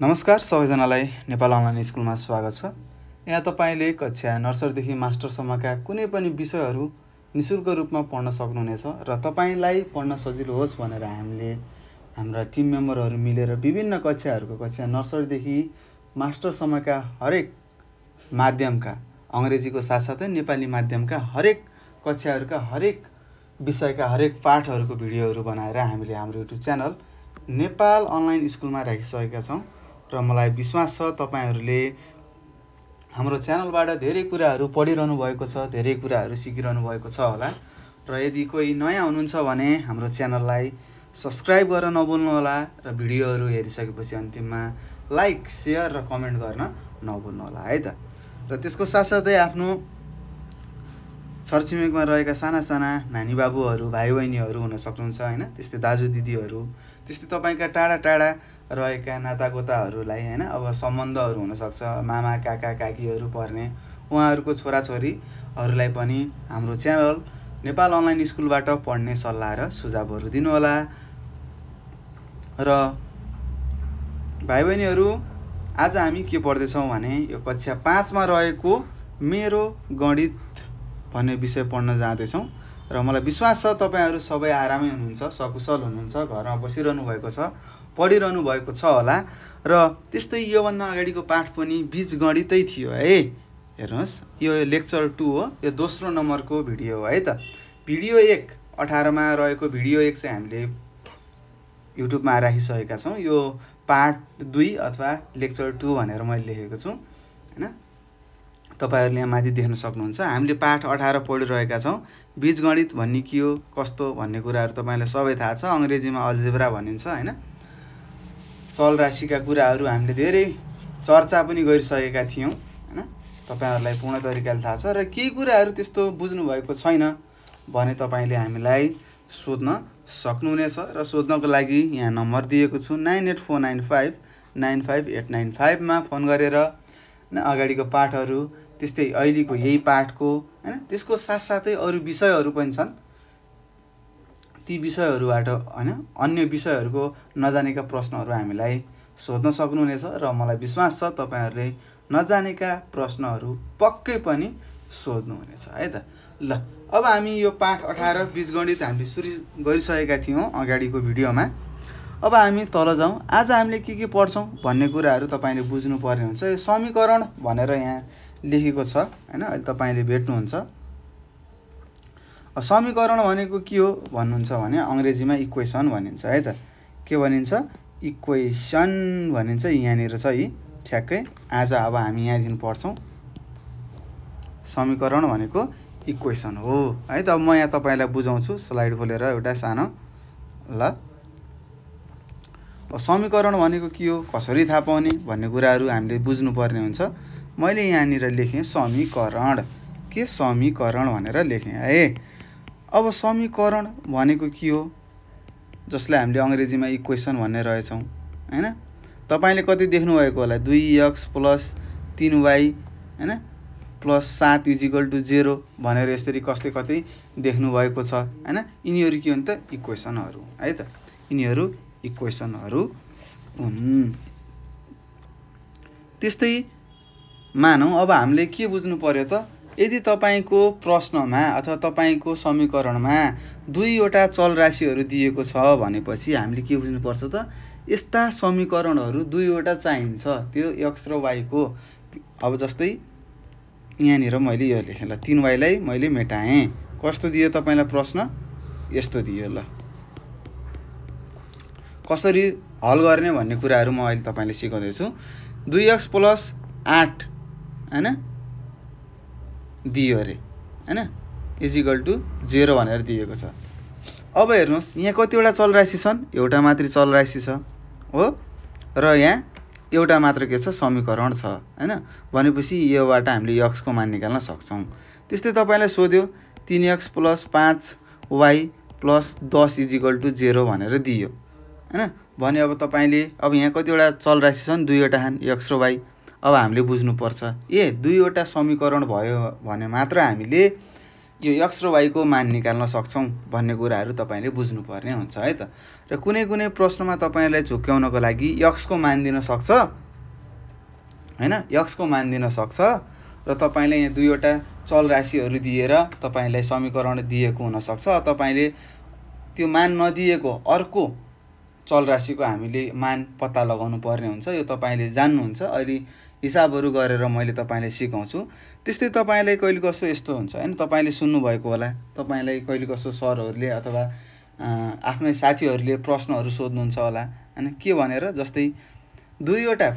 नमस्कार सबैजनालाई नेपाल अनलाइन स्कुलमा स्वागत छ यहाँ तपाईँले कक्षा नर्सरीदेखि मास्टरसम्मका कुनै पनि विषयहरू नि शुल्क रूपमा पढ्न सक्नुहुनेछ र तपाईँलाई पढ्न सजिलो होस् भनेर हामीले हाम्रा टिम मेम्बरहरू मिलेर विभिन्न कक्षाहरूको कक्षा नर्सरीदेखि मास्टरसम्मका हरेक माध्यमका अङ्ग्रेजीको साथसाथै नेपाली माध्यमका हरेक कक्षाहरूका हरेक विषयका हरेक पाठहरूको भिडियोहरू बनाएर हामीले हाम्रो युट्युब च्यानल नेपाल अनलाइन स्कुलमा राखिसकेका छौँ र मलाई विश्वास छ तपाईँहरूले हाम्रो च्यानलबाट धेरै कुराहरू पढिरहनु भएको छ धेरै कुराहरू सिकिरहनु भएको छ होला र यदि कोही नयाँ हुनुहुन्छ भने हाम्रो च्यानललाई सब्सक्राइब गर्न होला र भिडियोहरू हेरिसकेपछि अन्तिममा लाइक सेयर र कमेन्ट गर्न होला है त र त्यसको साथसाथै आफ्नो छरछिमेकमा रहेका साना साना नानी बाबुहरू भाइ बहिनीहरू हुन सक्नुहुन्छ होइन त्यस्तै दाजु दिदीहरू त्यस्तै तपाईँका टाढा टाढा रहेका नातागोताहरूलाई होइन अब सम्बन्धहरू हुनसक्छ मामा काका काकीहरू पर्ने उहाँहरूको छोराछोरीहरूलाई पनि हाम्रो च्यानल नेपाल अनलाइन स्कुलबाट पढ्ने सल्लाह र सुझावहरू दिनुहोला र भाइ बहिनीहरू आज हामी के पढ्दैछौँ भने यो कक्षा पाँचमा रहेको मेरो गणित भन्ने विषय पढ्न जाँदैछौँ र मलाई विश्वास छ तपाईँहरू सबै आरामै हुनुहुन्छ सकुशल हुनुहुन्छ घरमा बसिरहनु भएको छ पढिरहनु भएको छ होला र त्यस्तै योभन्दा अगाडिको पाठ पनि बिजगणितै थियो है हेर्नुहोस् यो लेक्चर टू हो यो दोस्रो नम्बरको भिडियो हो है त भिडियो एक अठारमा रहेको भिडियो एक चाहिँ हामीले युट्युबमा राखिसकेका छौँ यो पार्ट दुई अथवा लेक्चर टू भनेर मैले लेखेको छु होइन तपाईँहरूले यहाँ माथि देख्न सक्नुहुन्छ हामीले पाठ अठार पढिरहेका छौँ बीजगणित भन्ने के हो कस्तो भन्ने कुराहरू तपाईँलाई सबै थाहा छ अङ्ग्रेजीमा अल्जेब्रा भनिन्छ होइन चल राशिका कुराहरू हामीले धेरै चर्चा पनि गरिसकेका थियौँ होइन तपाईँहरूलाई पूर्ण तरिकाले थाहा छ र केही कुराहरू त्यस्तो बुझ्नुभएको छैन भने तपाईँले हामीलाई सोध्न सक्नुहुनेछ र सोध्नको लागि यहाँ नम्बर दिएको छु nine eight four nine five nine five eight nine फाइभमा फोन गरेर होइन अगाडिको पाठहरू त्यस्तै अहिलेको यही पाठको होइन त्यसको साथसाथै अरू विषयहरू पनि छन् ती विषयहरूबाट होइन अन्य विषयहरूको नजानेका प्रश्नहरू हामीलाई सोध्न सक्नुहुनेछ र मलाई विश्वास छ तपाईँहरूले नजानेका प्रश्नहरू पक्कै पनि सोध्नुहुनेछ है त ल अब हामी यो पाठ अठार बीजगणित हामीले सुरु गरिसकेका थियौँ अगाडिको भिडियोमा अब हामी तल जाउँ आज हामीले के के पढ्छौँ भन्ने कुराहरू तपाईँले बुझ्नुपर्ने हुन्छ यो समीकरण भनेर यहाँ लेखेको छ होइन अहिले तपाईँले भेट्नुहुन्छ समीकरण भनेको के हो भन्नुहुन्छ भने अङ्ग्रेजीमा इक्वेसन भनिन्छ है त के भनिन्छ इक्वेसन भनिन्छ यहाँनिर छ यी ठ्याक्कै आज अब हामी यहाँदेखि पढ्छौँ समीकरण भनेको इक्वेसन हो है त म यहाँ तपाईँलाई बुझाउँछु स्लाइड खोलेर एउटा सानो ल समीकरण भनेको के हो कसरी थाहा पाउने भन्ने कुराहरू हामीले बुझ्नुपर्ने हुन्छ मैले यहाँनिर लेखेँ समीकरण के समीकरण भनेर लेखेँ है अब समीकरण भनेको के हो जसलाई हामीले अङ्ग्रेजीमा इक्वेसन भन्ने रहेछौँ होइन तपाईँले कति देख्नुभएको होला दुई एक्स प्लस तिन वाई होइन प्लस सात इजिकल टु जेरो भनेर यसरी कस्तै कतै देख्नुभएको छ होइन यिनीहरू के हुन् त इक्वेसनहरू है त यिनीहरू इक्वेसनहरू हुन् त्यस्तै मानौँ अब हामीले के बुझ्नु पऱ्यो त यदि तपाईँको प्रश्नमा अथवा तपाईँको समीकरणमा दुईवटा चल राशिहरू दिएको छ भनेपछि हामीले के बुझ्नुपर्छ त यस्ता समीकरणहरू दुईवटा चाहिन्छ त्यो एक्स र वाइको अब जस्तै यहाँनिर मैले यो लेखेँ ल तिन वाइलाई मैले मेटाएँ कस्तो दियो तपाईँलाई प्रश्न यस्तो दियो ल कसरी हल गर्ने भन्ने कुराहरू म अहिले तपाईँले सिकाउँदैछु दुई एक्स प्लस आठ होइन दियो अरे होइन इजिकल टु जेरो भनेर दिएको छ अब हेर्नुहोस् यहाँ कतिवटा चलराशि छन् एउटा मात्रै चलराशि छ हो र यहाँ एउटा मात्र के छ समीकरण छ होइन भनेपछि योबाट हामीले यक्सको मान निकाल्न सक्छौँ त्यस्तै तपाईँलाई सोध्यो तिन यक्स प्लस पाँच वाइ प्लस दस इजिकल टु जेरो भनेर दियो होइन भने अब तपाईँले अब यहाँ कतिवटा चलराशि छन् दुईवटा हान यक्स र वाइ अब हामीले बुझ्नुपर्छ ए दुईवटा समीकरण भयो भने मात्र हामीले यो यक्स र वाइको मान निकाल्न सक्छौँ भन्ने कुराहरू तपाईँले बुझ्नुपर्ने हुन्छ है त र कुनै कुनै प्रश्नमा तपाईँलाई झुक्क्याउनको लागि यक्सको मान दिन सक्छ होइन यक्सको मान दिन सक्छ र तपाईँले यहाँ दुईवटा चल राशिहरू दिएर तपाईँलाई समीकरण दिएको हुनसक्छ तपाईँले त्यो मान नदिएको अर्को चल राशिको हामीले मान पत्ता लगाउनु पर्ने हुन्छ यो तपाईँले जान्नुहुन्छ अहिले हिसाबहरू गरेर मैले तपाईँलाई सिकाउँछु त्यस्तै तपाईँलाई कहिले कस्तो यस्तो हुन्छ होइन तपाईँले सुन्नुभएको होला तपाईँलाई कहिले कस्तो सरहरूले अथवा आफ्नै साथीहरूले प्रश्नहरू सोध्नुहुन्छ होला होइन के भनेर जस्तै दुईवटा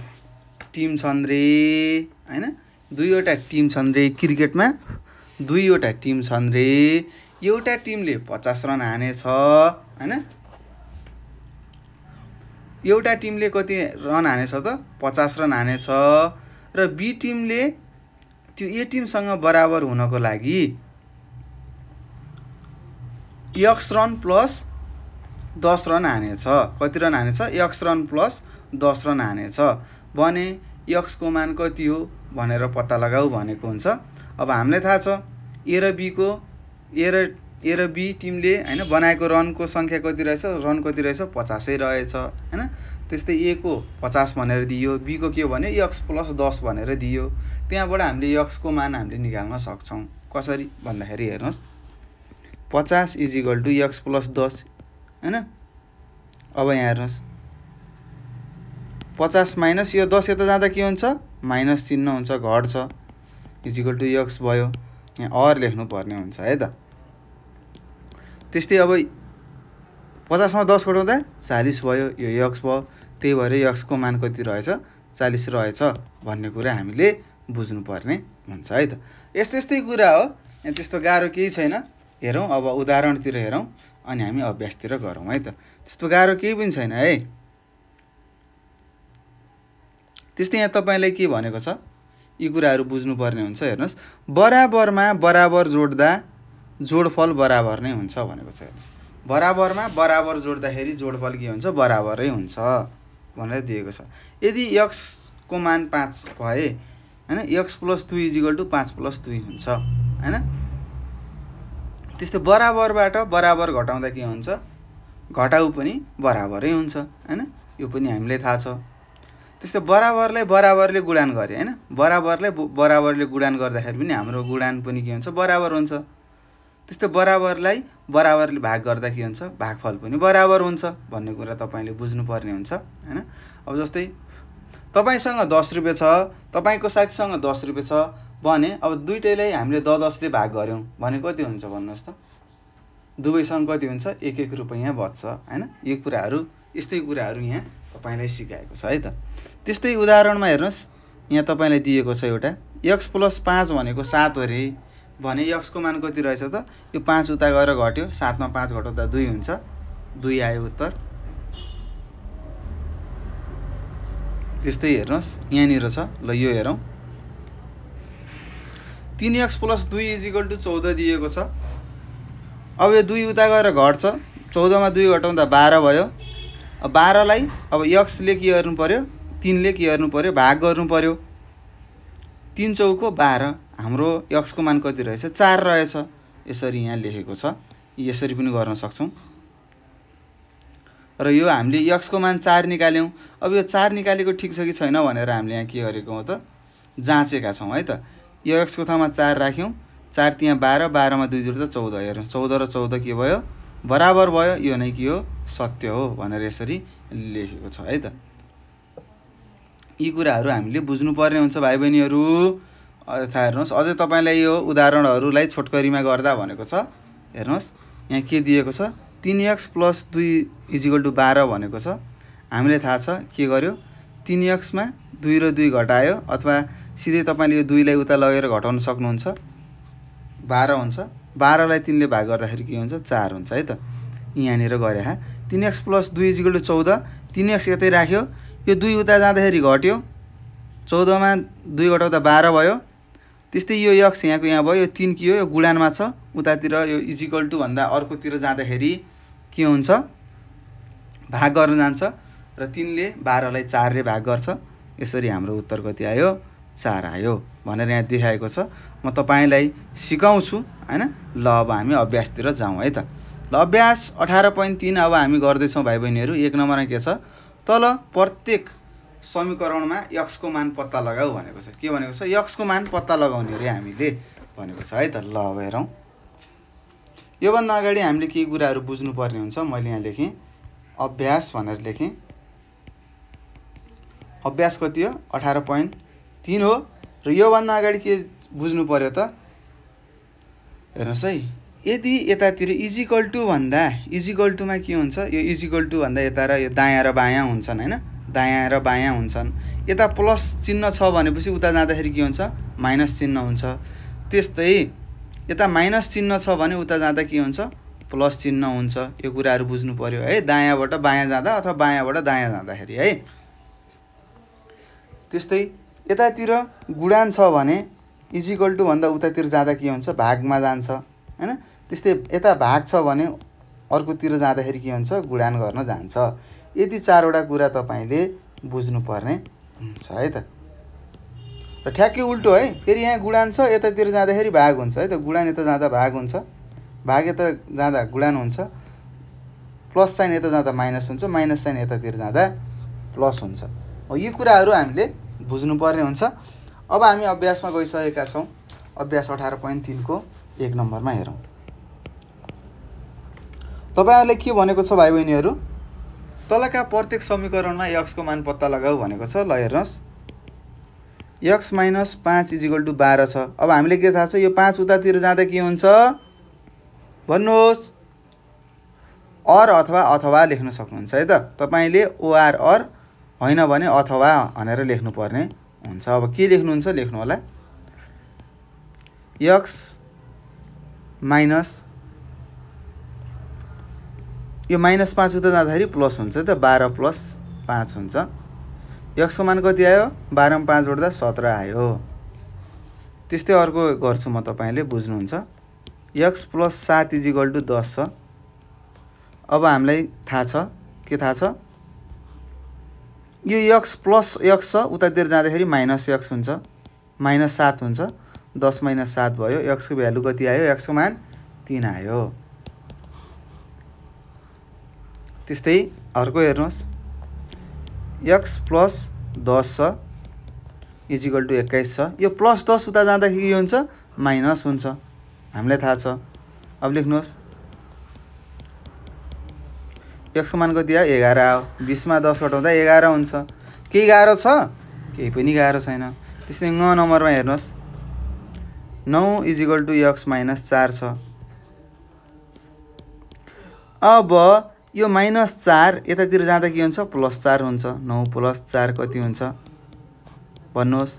टिम छन् रे होइन दुईवटा टिम छन् रे क्रिकेटमा दुईवटा टिम छन् रे एउटा टिमले पचास रन हानेछ होइन एउटा टिमले कति रन हानेछ त पचास रन हानेछ र बी टिमले त्यो ए टिमसँग बराबर हुनको लागि यक्स रन प्लस दस रन हानेछ कति रन हानेछ यक्स रन प्लस दस रन हानेछ भने यक्सको मान कति हो भनेर पत्ता लगाऊ भनेको हुन्छ अब हामीलाई थाहा छ ए र बीको ए र ए र बी टिमले होइन बनाएको रनको सङ्ख्या कति रहेछ रन कति रहेछ पचासै रहेछ होइन त्यस्तै ए को पचास भनेर दियो बीको के भन्यो यक्स प्लस दस भनेर दियो त्यहाँबाट हामीले यक्सको मान हामीले निकाल्न सक्छौँ कसरी भन्दाखेरि हेर्नुहोस् पचास is equal to x plus दस होइन अब यहाँ हेर्नुहोस् पचास माइनस यो दस यता जाँदा के हुन्छ माइनस चिन्ह हुन्छ घट्छ इजिकल टु यक्स भयो यहाँ अर लेख्नुपर्ने हुन्छ है त त्यस्तै अब पचासमा दस घटाउँदा चालिस भयो यो यक्स भयो त्यही भएर यक्सको मान कति रहेछ चालिस रहेछ भन्ने कुरा हामीले बुझ्नुपर्ने हुन्छ है त यस्तै यस्तै कुरा हो यहाँ त्यस्तो गाह्रो केही छैन हेरौँ अब उदाहरणतिर हेरौँ अनि हामी अभ्यासतिर गरौँ है त त्यस्तो गाह्रो केही पनि छैन है त्यस्तै यहाँ तपाईँलाई के भनेको छ यी कुराहरू बुझ्नुपर्ने हुन्छ हेर्नुहोस् बराबरमा बराबर जोड्दा जोडफल बराबर नै हुन्छ भनेको छ बराबरमा बराबर जोड्दाखेरि जोडफल के हुन्छ बराबरै हुन्छ भनेर दिएको छ यदि यक्सको मान पाँच भए होइन यक्स प्लस दुई इजिकल टु पाँच प्लस दुई हुन्छ होइन त्यस्तै बराबरबाट बराबर घटाउँदा के हुन्छ घटाउ पनि बराबरै हुन्छ होइन यो पनि हामीलाई थाहा छ त्यस्तै बराबरलाई बराबरले गुडान गरे होइन बराबरलाई बराबरले गुडान गर्दाखेरि पनि हाम्रो गुडान पनि के हुन्छ बराबर हुन्छ त्यस्तो बराबरलाई बराबरले भाग गर्दा के हुन्छ भागफल पनि बराबर हुन्छ भन्ने कुरा तपाईँले बुझ्नुपर्ने हुन्छ होइन अब जस्तै तपाईँसँग दस रुपियाँ छ तपाईँको साथीसँग दस रुपियाँ छ भने अब दुइटैलाई हामीले द दसले भाग गऱ्यौँ भने कति हुन्छ भन्नुहोस् त दुवैसँग कति हुन्छ एक एक रुपियाँ बच्छ होइन यो कुराहरू यस्तै कुराहरू यहाँ तपाईँलाई सिकाएको छ है त त्यस्तै उदाहरणमा हेर्नुहोस् यहाँ तपाईँलाई दिएको छ एउटा एक्स प्लस पाँच भनेको सात हो अरे भने यक्सको मान कति रहेछ त यो पाँच उता गएर घट्यो सातमा पाँच घटाउँदा दुई हुन्छ दुई आयो उत्तर त्यस्तै हेर्नुहोस् यहाँनिर छ ल यो हेरौँ तिन एक्स प्लस दुई इजिकल टु चौध दिएको छ अब यो दुई उता गएर घट्छ चौधमा दुई घटाउँदा बाह्र भयो अब बाह्रलाई अब यक्सले के गर्नु पऱ्यो तिनले के गर्नु पऱ्यो भाग गर्नु पऱ्यो तिन चौको बाह्र हाम्रो यक्सको मान कति रहेछ चार रहेछ यसरी यहाँ लेखेको छ यसरी पनि गर्न सक्छौँ र यो हामीले यक्सको मान चार निकाल्यौँ अब यो चार निकालेको ठिक छ कि छैन भनेर हामीले यहाँ के गरेको हो त जाँचेका छौँ है त यो एक्सको ठाउँमा चार राख्यौँ चार त्यहाँ बाह्र बाह्रमा दुई जुर त चौध हेरौँ चौध र चौध के भयो बराबर भयो यो नै के हो सत्य हो भनेर यसरी लेखेको छ है त यी कुराहरू हामीले बुझ्नुपर्ने हुन्छ भाइ बहिनीहरू थाहा हेर्नुहोस् अझै तपाईँलाई यो उदाहरणहरूलाई छोटकरीमा गर्दा भनेको छ हेर्नुहोस् यहाँ के दिएको छ तिन एक्स प्लस दुई इजिकल टु बाह्र भनेको छ हामीले थाहा छ के गर्यो तिन एक्समा दुई र दुई घटायो अथवा सिधै तपाईँले यो दुईलाई उता लगेर घटाउन सक्नुहुन्छ बाह्र हुन्छ बाह्रलाई तिनले भाग गर्दाखेरि के हुन्छ चार हुन्छ है त यहाँनिर गरे हा तिन एक्स प्लस दुई इजिकल टु चौध तिन एक्स यतै राख्यो यो दुई उता जाँदाखेरि घट्यो चौधमा दुई घटाउँदा बाह्र भयो त्यस्तै यो यक्स यहाँको यहाँ भयो यो तिन के हो यो गुडानमा छ उतातिर यो इजिकल टु भन्दा अर्कोतिर जाँदाखेरि के हुन्छ भाग गर्न जान्छ र तिनले बाह्रलाई चारले भाग गर्छ यसरी हाम्रो उत्तर कति आयो चार आयो भनेर यहाँ देखाएको छ म तपाईँलाई सिकाउँछु होइन ल अब हामी अभ्यासतिर जाउँ है त ल अभ्यास अठार पोइन्ट तिन अब हामी गर्दैछौँ भाइ बहिनीहरू एक नम्बरमा के छ तल प्रत्येक समीकरणमा यक्सको मान पत्ता लगाऊ भनेको छ के भनेको छ यक्सको मान पत्ता लगाउने अरे हामीले भनेको छ है त ल अब हेरौँ योभन्दा अगाडि हामीले केही कुराहरू बुझ्नुपर्ने हुन्छ मैले यहाँ लेखेँ अभ्यास भनेर लेखेँ अभ्यास कति हो अठार पोइन्ट तिन हो र योभन्दा अगाडि के बुझ्नु पऱ्यो त हेर्नुहोस् है यदि यतातिर इजिकल टू भन्दा इजिकल टूमा के हुन्छ यो इजिकल टू भन्दा यता र यो दायाँ र बायाँ हुन्छन् होइन दायाँ र बायाँ हुन्छन् यता प्लस चिन्ह छ भनेपछि उता जाँदाखेरि के हुन्छ माइनस चिन्ह हुन्छ त्यस्तै यता माइनस चिन्ह छ भने उता जाँदा के हुन्छ प्लस चिन्ह हुन्छ यो कुराहरू बुझ्नु पऱ्यो है दायाँबाट बायाँ जाँदा अथवा बायाँबाट दायाँ जाँदाखेरि है त्यस्तै यतातिर गुडान छ भने इजिकल टु भन्दा उतातिर जाँदा के हुन्छ भागमा जान्छ होइन त्यस्तै यता भाग छ भने अर्कोतिर जाँदाखेरि के हुन्छ गुडान गर्न जान्छ यति चारवटा कुरा तपाईँले बुझ्नुपर्ने हुन्छ है त र ठ्याक्कै उल्टो है फेरि यहाँ गुडान छ यतातिर जाँदाखेरि भाग हुन्छ है त गुडान यता जाँदा भाग हुन्छ भाग यता जाँदा गुडान हुन्छ प्लस साइन यता जाँदा माइनस हुन्छ माइनस साइन यतातिर जाँदा प्लस हुन्छ हो यी कुराहरू हामीले बुझ्नुपर्ने हुन्छ अब हामी अभ्यासमा गइसकेका छौँ अभ्यास अठार पोइन्ट तिनको एक नम्बरमा हेरौँ तपाईँहरूले के भनेको छ भाइ बहिनीहरू तलका प्रत्येक समीकरणमा यक्सको मान पत्ता लगाऊ भनेको छ ल हेर्नुहोस् यक्स माइनस पाँच इजिकल टु बाह्र छ अब हामीले के थाहा छ यो पाँच उतातिर जाँदा के हुन्छ भन्नुहोस् अर अथवा अथवा लेख्न सक्नुहुन्छ है त तपाईँले ओआर अर होइन भने अथवा भनेर लेख्नुपर्ने हुन्छ अब के लेख्नुहुन्छ लेख्नु होला यक्स माइनस यो माइनस पाँच उता जाँदाखेरि प्लस हुन्छ त बाह्र प्लस पाँच हुन्छ यक्सको मान कति आयो बाह्रमा पाँच जोड्दा सत्र आयो त्यस्तै अर्को गर्छु म तपाईँले बुझ्नुहुन्छ यक्स प्लस सात इजिकल टु दस छ अब हामीलाई थाहा छ के थाहा छ यो यक्स प्लस यक्स छ उतातिर जाँदाखेरि माइनस यक्स हुन्छ माइनस सात हुन्छ दस माइनस सात भयो यक्सको भ्यालु कति आयो यक्सको मान तिन आयो त्यस्तै अर्को हेर्नुहोस् एक्स प्लस दस छ इजिकल टु एक्काइस छ यो प्लस दस उता जाँदाखेरि के हुन्छ माइनस हुन्छ हामीलाई थाहा छ अब लेख्नुहोस् एक्सको मान कति आयो एघार आयो बिसमा दस घटाउँदा एघार हुन्छ केही गाह्रो छ केही पनि गाह्रो छैन त्यस्तै न नम्बरमा हेर्नुहोस् नौ इजिकल टु एक्स माइनस चार छ अब यो माइनस चार यतातिर जाँदा के हुन्छ प्लस चार हुन्छ नौ प्लस चार कति हुन्छ भन्नुहोस्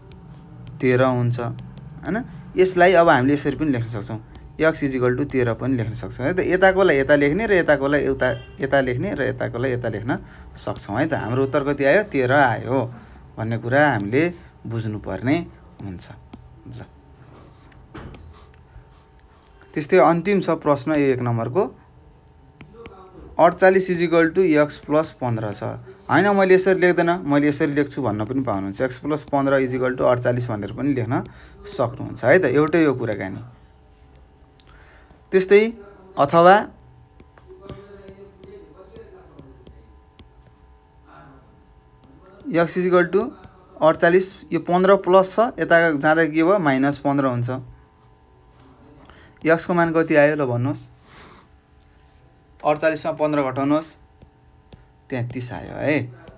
तेह्र हुन्छ होइन यसलाई अब हामीले यसरी पनि लेख्न सक्छौँ यक्स इजिकल टु तेह्र पनि लेख्न सक्छौँ है त यताकोलाई यता लेख्ने र यताकोलाई यता यता लेख्ने र यताकोलाई यता लेख्न सक्छौँ है त हाम्रो उत्तर कति आयो तेह्र आयो भन्ने कुरा हामीले बुझ्नुपर्ने हुन्छ ल त्यस्तै अन्तिम छ प्रश्न यो एक नम्बरको अडचालिस इजिकल टु एक्स प्लस पन्ध्र छ होइन मैले यसरी लेख्दैन मैले यसरी लेख्छु भन्न पनि पाउनुहुन्छ एक्स प्लस पन्ध्र इजिकल टु अडचालिस भनेर पनि लेख्न सक्नुहुन्छ है त एउटै यो कुराकानी त्यस्तै अथवा एक्स इजिकल टु अडचालिस यो पन्ध्र प्लस छ यता जाँदा के भयो माइनस पन्ध्र हुन्छ एक्सको मान कति आयो ल भन्नुहोस् अडचालिसमा पन्ध्र घटाउनुहोस् तेत्तिस आयो है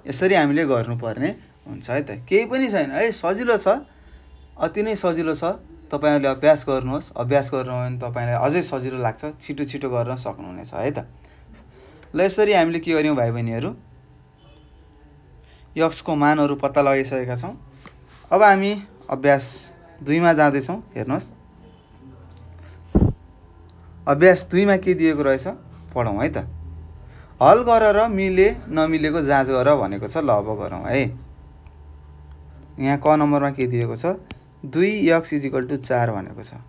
यसरी हामीले गर्नुपर्ने हुन्छ है त केही पनि छैन है सजिलो छ अति नै सजिलो छ तपाईँहरूले अभ्यास गर्नुहोस् अभ्यास गर्नुभयो भने तपाईँलाई अझै सजिलो लाग्छ छिटो छिटो गर्न सक्नुहुनेछ है त ल यसरी हामीले के गर्यौँ भाइ बहिनीहरू यक्सको मानहरू पत्ता लगाइसकेका छौँ अब हामी अभ्यास दुईमा जाँदैछौँ हेर्नुहोस् अभ्यास दुईमा के दिएको रहेछ पढौँ है त हल गर र मिले नमिलेको जाँच गर भनेको छ ल अब गरौँ है यहाँ क नम्बरमा के दिएको छ दुई यक्स इजिकल टु चार भनेको छ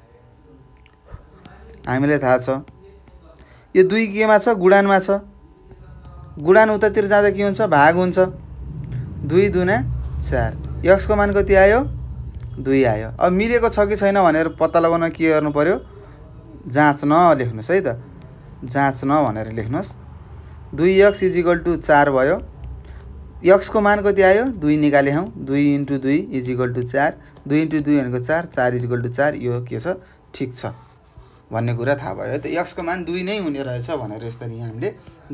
हामीलाई थाहा छ यो दुई केमा छ गुडानमा छ गुडान उतातिर जाँदा के हुन्छ भाग हुन्छ दुई दुना चार यक्सको मान कति आयो दुई आयो अब मिलेको छ कि छैन भनेर पत्ता लगाउन के गर्नु पऱ्यो न लेख्नुहोस् है त जाँच्न भनेर लेख्नुहोस् दुई यक्स इज इक्वल टु चार भयो यक्सको मान कति आयो दुई निकाल्यौँ दुई इन्टु दुई इज इक्वल टु चार दुई इन्टु दुई भनेको चार चार इज इक्वल टु चार यो के छ ठिक छ भन्ने कुरा थाहा भयो त यक्सको मान दुई नै हुने रहेछ भनेर यसरी हामीले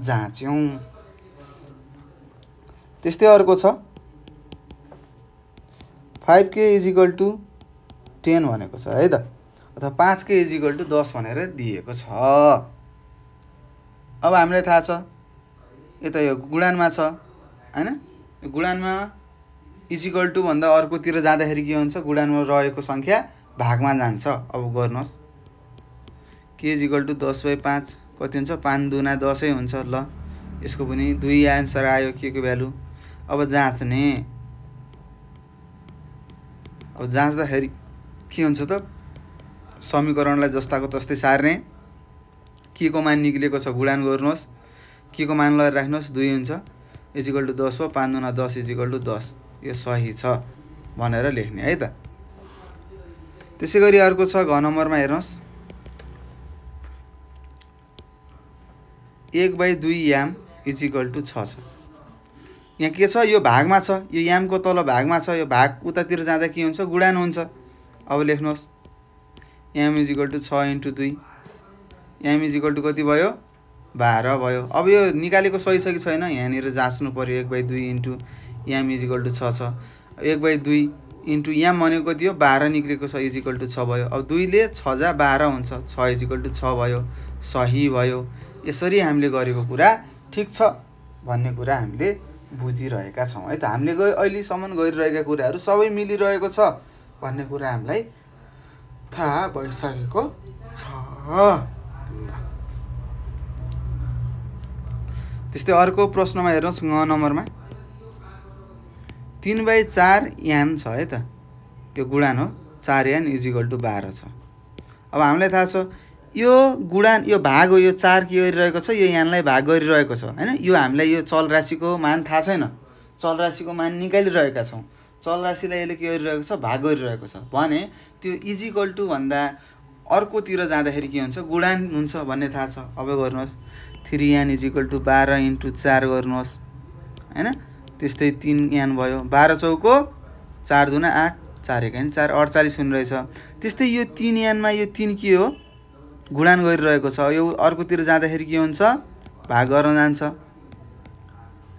जाँच्यौँ त्यस्तै अर्को छ फाइभ के इज इक्वल टु टेन भनेको छ है त अथवा पाँच के इज इक्वल टु दस भनेर दिएको छ अब हामीलाई थाहा छ यता यो गुडानमा छ होइन गुडानमा इजिकल टु भन्दा अर्कोतिर जाँदाखेरि के हुन्छ गुडानमा रहेको सङ्ख्या भागमा जान्छ अब गर्नुहोस् के इजिकल टु दस बाई पाँच कति हुन्छ पाँच दुना दसै हुन्छ ल यसको पनि दुई एन्सर आयो के को भ्यालु अब जाँच्ने अब जाँच्दाखेरि के हुन्छ त समीकरणलाई जस्ताको तस्तै सार्ने के को मान निक्लिएको छ गुडान गर्नुहोस् के को मान लगाएर राख्नुहोस् दुई हुन्छ इजिकल टु दस हो पाँच दुना दस इजिकल टु दस यो सही छ भनेर लेख्ने है त त्यसै गरी अर्को छ घ नम्बरमा हेर्नुहोस् एक बाई दुई याम इजिकल टु छ छ यहाँ के छ यो भागमा छ यो यामको तल भागमा छ यो भाग उतातिर जाँदा के हुन्छ गुडान हुन्छ अब लेख्नुहोस् याम इजिकल टु छ इन्टु दुई एम इक्वल टु कति भयो बाह्र भयो अब यो निकालेको सही छ कि छैन यहाँनिर जाँच्नु पऱ्यो एक बाई दुई इन्टु एम इक्वल टु छ छ एक बाई दुई इन्टु एम भनेको कति हो बाह्र निक्लेको छ इजिकल टु छ भयो अब दुईले छ जा बाह्र हुन्छ छ इजिकल टु छ भयो सही भयो यसरी हामीले गरेको कुरा ठिक छ भन्ने कुरा हामीले बुझिरहेका छौँ है त हामीले गए अहिलेसम्म गरिरहेका कुराहरू सबै मिलिरहेको छ भन्ने कुरा हामीलाई थाहा भइसकेको छ त्यस्तै अर्को प्रश्नमा हेर्नुहोस् न नम्बरमा तिन बाई चार यान छ है त यो गुडान हो चार यान इजिकल टु बाह्र छ अब हामीलाई थाहा छ यो गुडान यो भाग हो यो चार के गरिरहेको छ यो यानलाई भाग गरिरहेको छ होइन यो हामीलाई यो चल राशिको मान थाहा छैन चल राशिको मान निकालिरहेका छौँ चल राशिलाई यसले के गरिरहेको छ भाग गरिरहेको छ भने त्यो इजिकल टु भन्दा अर्कोतिर जाँदाखेरि के हुन्छ गुडान हुन्छ भन्ने थाहा छ अब गर्नुहोस् three n is equal to बाह्र इन्टु चार गर्नुहोस् होइन त्यस्तै तिन यान भयो बाह्र चौको चार दुना आठ चार एक चार अडचालिस हुने रहेछ त्यस्तै यो तिन यानमा यो तिन के हो गुडान गरिरहेको छ यो अर्कोतिर जाँदाखेरि के हुन्छ भाग गर्न जान्छ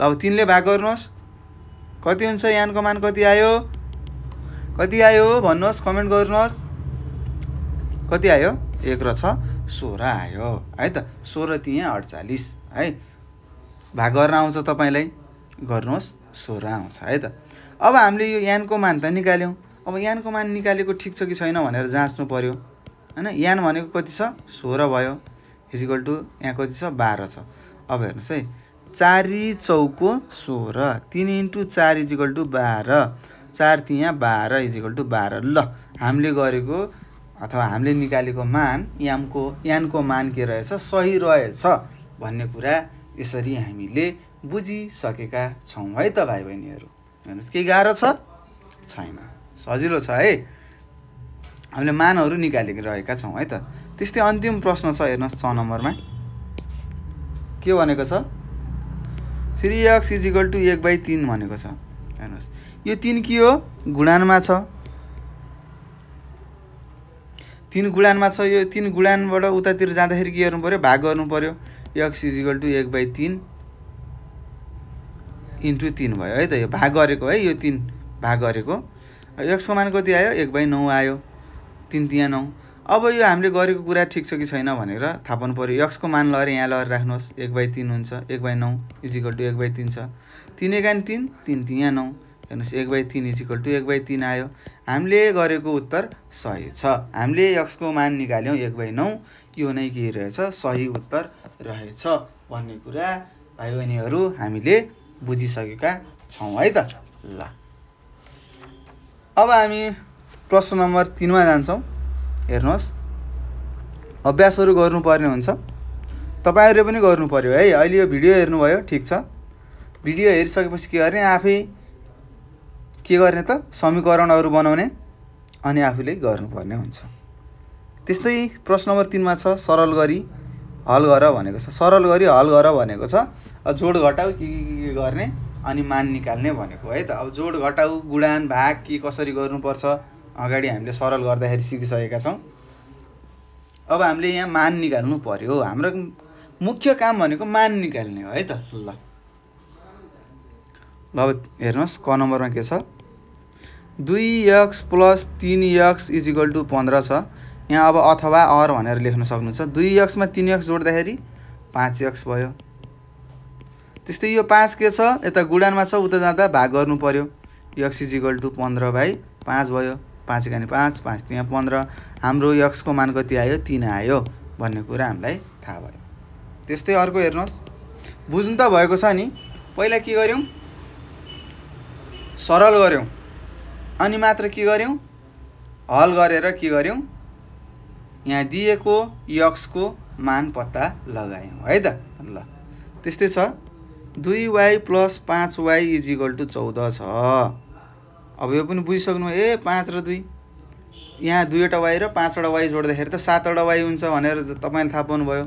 अब तिनले भाग गर्नुहोस् कति हुन्छ यानको मान कति आयो कति आयो भन्नुहोस् कमेन्ट गर्नुहोस् कति आयो एक र छ सोह्र आयो है त सोह्र तियाँ अडचालिस है भाग गर्न आउँछ तपाईँलाई गर्नुहोस् सोह्र आउँछ है त अब हामीले यो यानको मान त निकाल्यौँ अब यानको मान निकालेको ठिक छ कि छैन भनेर जाँच्नु पऱ्यो होइन यान भनेको कति छ सोह्र भयो इजिकल टु यहाँ कति छ बाह्र छ अब हेर्नुहोस् है चारि चौको सोह्र तिन इन्टु चार इजिकल टु बाह्र चार तिहाँ बाह्र इजिकल टु बाह्र ल हामीले गरेको अथवा हामीले निकालेको मान यामको यानको मान के रहेछ सही रहेछ भन्ने कुरा यसरी हामीले बुझिसकेका छौँ है त भाइ बहिनीहरू हेर्नुहोस् केही गाह्रो छ छैन सजिलो छ है हामीले मानहरू निकालेको रहेका छौँ है त त्यस्तै अन्तिम प्रश्न छ हेर्नुहोस् छ नम्बरमा के भनेको छ थ्री एक्स इजिकल टु एक बाई तिन भनेको छ हेर्नुहोस् यो तिन के हो गुणानमा छ तिन गुडानमा छ यो तिन गुडानबाट उतातिर जाँदाखेरि के गर्नु पऱ्यो भाग गर्नु पऱ्यो एक्स इजिकल टु एक बाई तिन इन्टु तिन भयो है त यो भाग गरेको है यो तिन भाग गरेको एक्सको मान कति आयो एक बाई नौ आयो तिन तिहाँ नौ अब यो हामीले गरेको कुरा ठिक छ कि छैन भनेर थाहा पाउनु पऱ्यो एक्सको मान लगेर यहाँ लगेर राख्नुहोस् एक बाई तिन हुन्छ एक बाई नौ इजिकल टु एक बाई तिन छ तिन एकान तिन तिन तिहाँ नौ हेर्नुहोस् एक बाई तिन इजिकल टु एक बाई तिन आयो हामीले गरेको उत्तर सही छ हामीले यक्सको मान निकाल्यौँ एक बाई नौ यो नै के रहेछ सही उत्तर रहेछ भन्ने कुरा भाइ बहिनीहरू हामीले बुझिसकेका छौँ है त ल अब हामी प्रश्न नम्बर तिनमा जान्छौँ हेर्नुहोस् अभ्यासहरू गर्नुपर्ने हुन्छ तपाईँहरूले पनि गर्नु पऱ्यो है अहिले यो भिडियो हेर्नुभयो ठिक छ भिडियो हेरिसकेपछि के गर्ने आफै के गर्ने त समीकरणहरू बनाउने अनि आफूले गर्नुपर्ने हुन्छ त्यस्तै प्रश्न नम्बर तिनमा छ सरल गरी हल गर भनेको छ सरल गरी हल गर भनेको छ जोड घटाउ के के गर्ने अनि मान निकाल्ने भनेको है त अब जोड घटाउ गुडान भाग के कसरी गर्नुपर्छ अगाडि हामीले सरल गर्दाखेरि सिकिसकेका छौँ अब हामीले यहाँ मान निकाल्नु पऱ्यो हाम्रो मुख्य काम भनेको मान निकाल्ने हो है त ल ल हेर्नुहोस् क नम्बरमा के छ दुई यक्स प्लस तिन यक्स इज इक्वल टु पन्ध्र छ यहाँ अब अथवा अर भनेर लेख्न सक्नुहुन्छ दुई एक्समा तिन यक्स जोड्दाखेरि पाँच यक्स भयो त्यस्तै यो पाँच के छ यता गुडानमा छ उता जाँदा भाग गर्नु पऱ्यो यक्स इज इक्वल टु पन्ध्र बाई पाँच भयो पाँच गाने पाँच पाँच त्यहाँ पन्ध्र हाम्रो यक्सको मान कति आयो तिन आयो भन्ने कुरा हामीलाई थाहा भयो त्यस्तै अर्को हेर्नुहोस् बुझ्नु त भएको छ नि पहिला के गऱ्यौँ सरल गऱ्यौँ अनि मात्र के गऱ्यौँ हल गरेर के गऱ्यौँ यहाँ दिएको यक्सको मान पत्ता लगायौँ है त ल त्यस्तै छ दुई वाइ प्लस पाँच वाइ इक्वल टु चौध छ अब यो पनि बुझिसक्नु ए पाँच र दुई यहाँ दुईवटा वाइ र पाँचवटा वाइ जोड्दाखेरि त सातवटा वाइ हुन्छ भनेर तपाईँले थाहा पाउनुभयो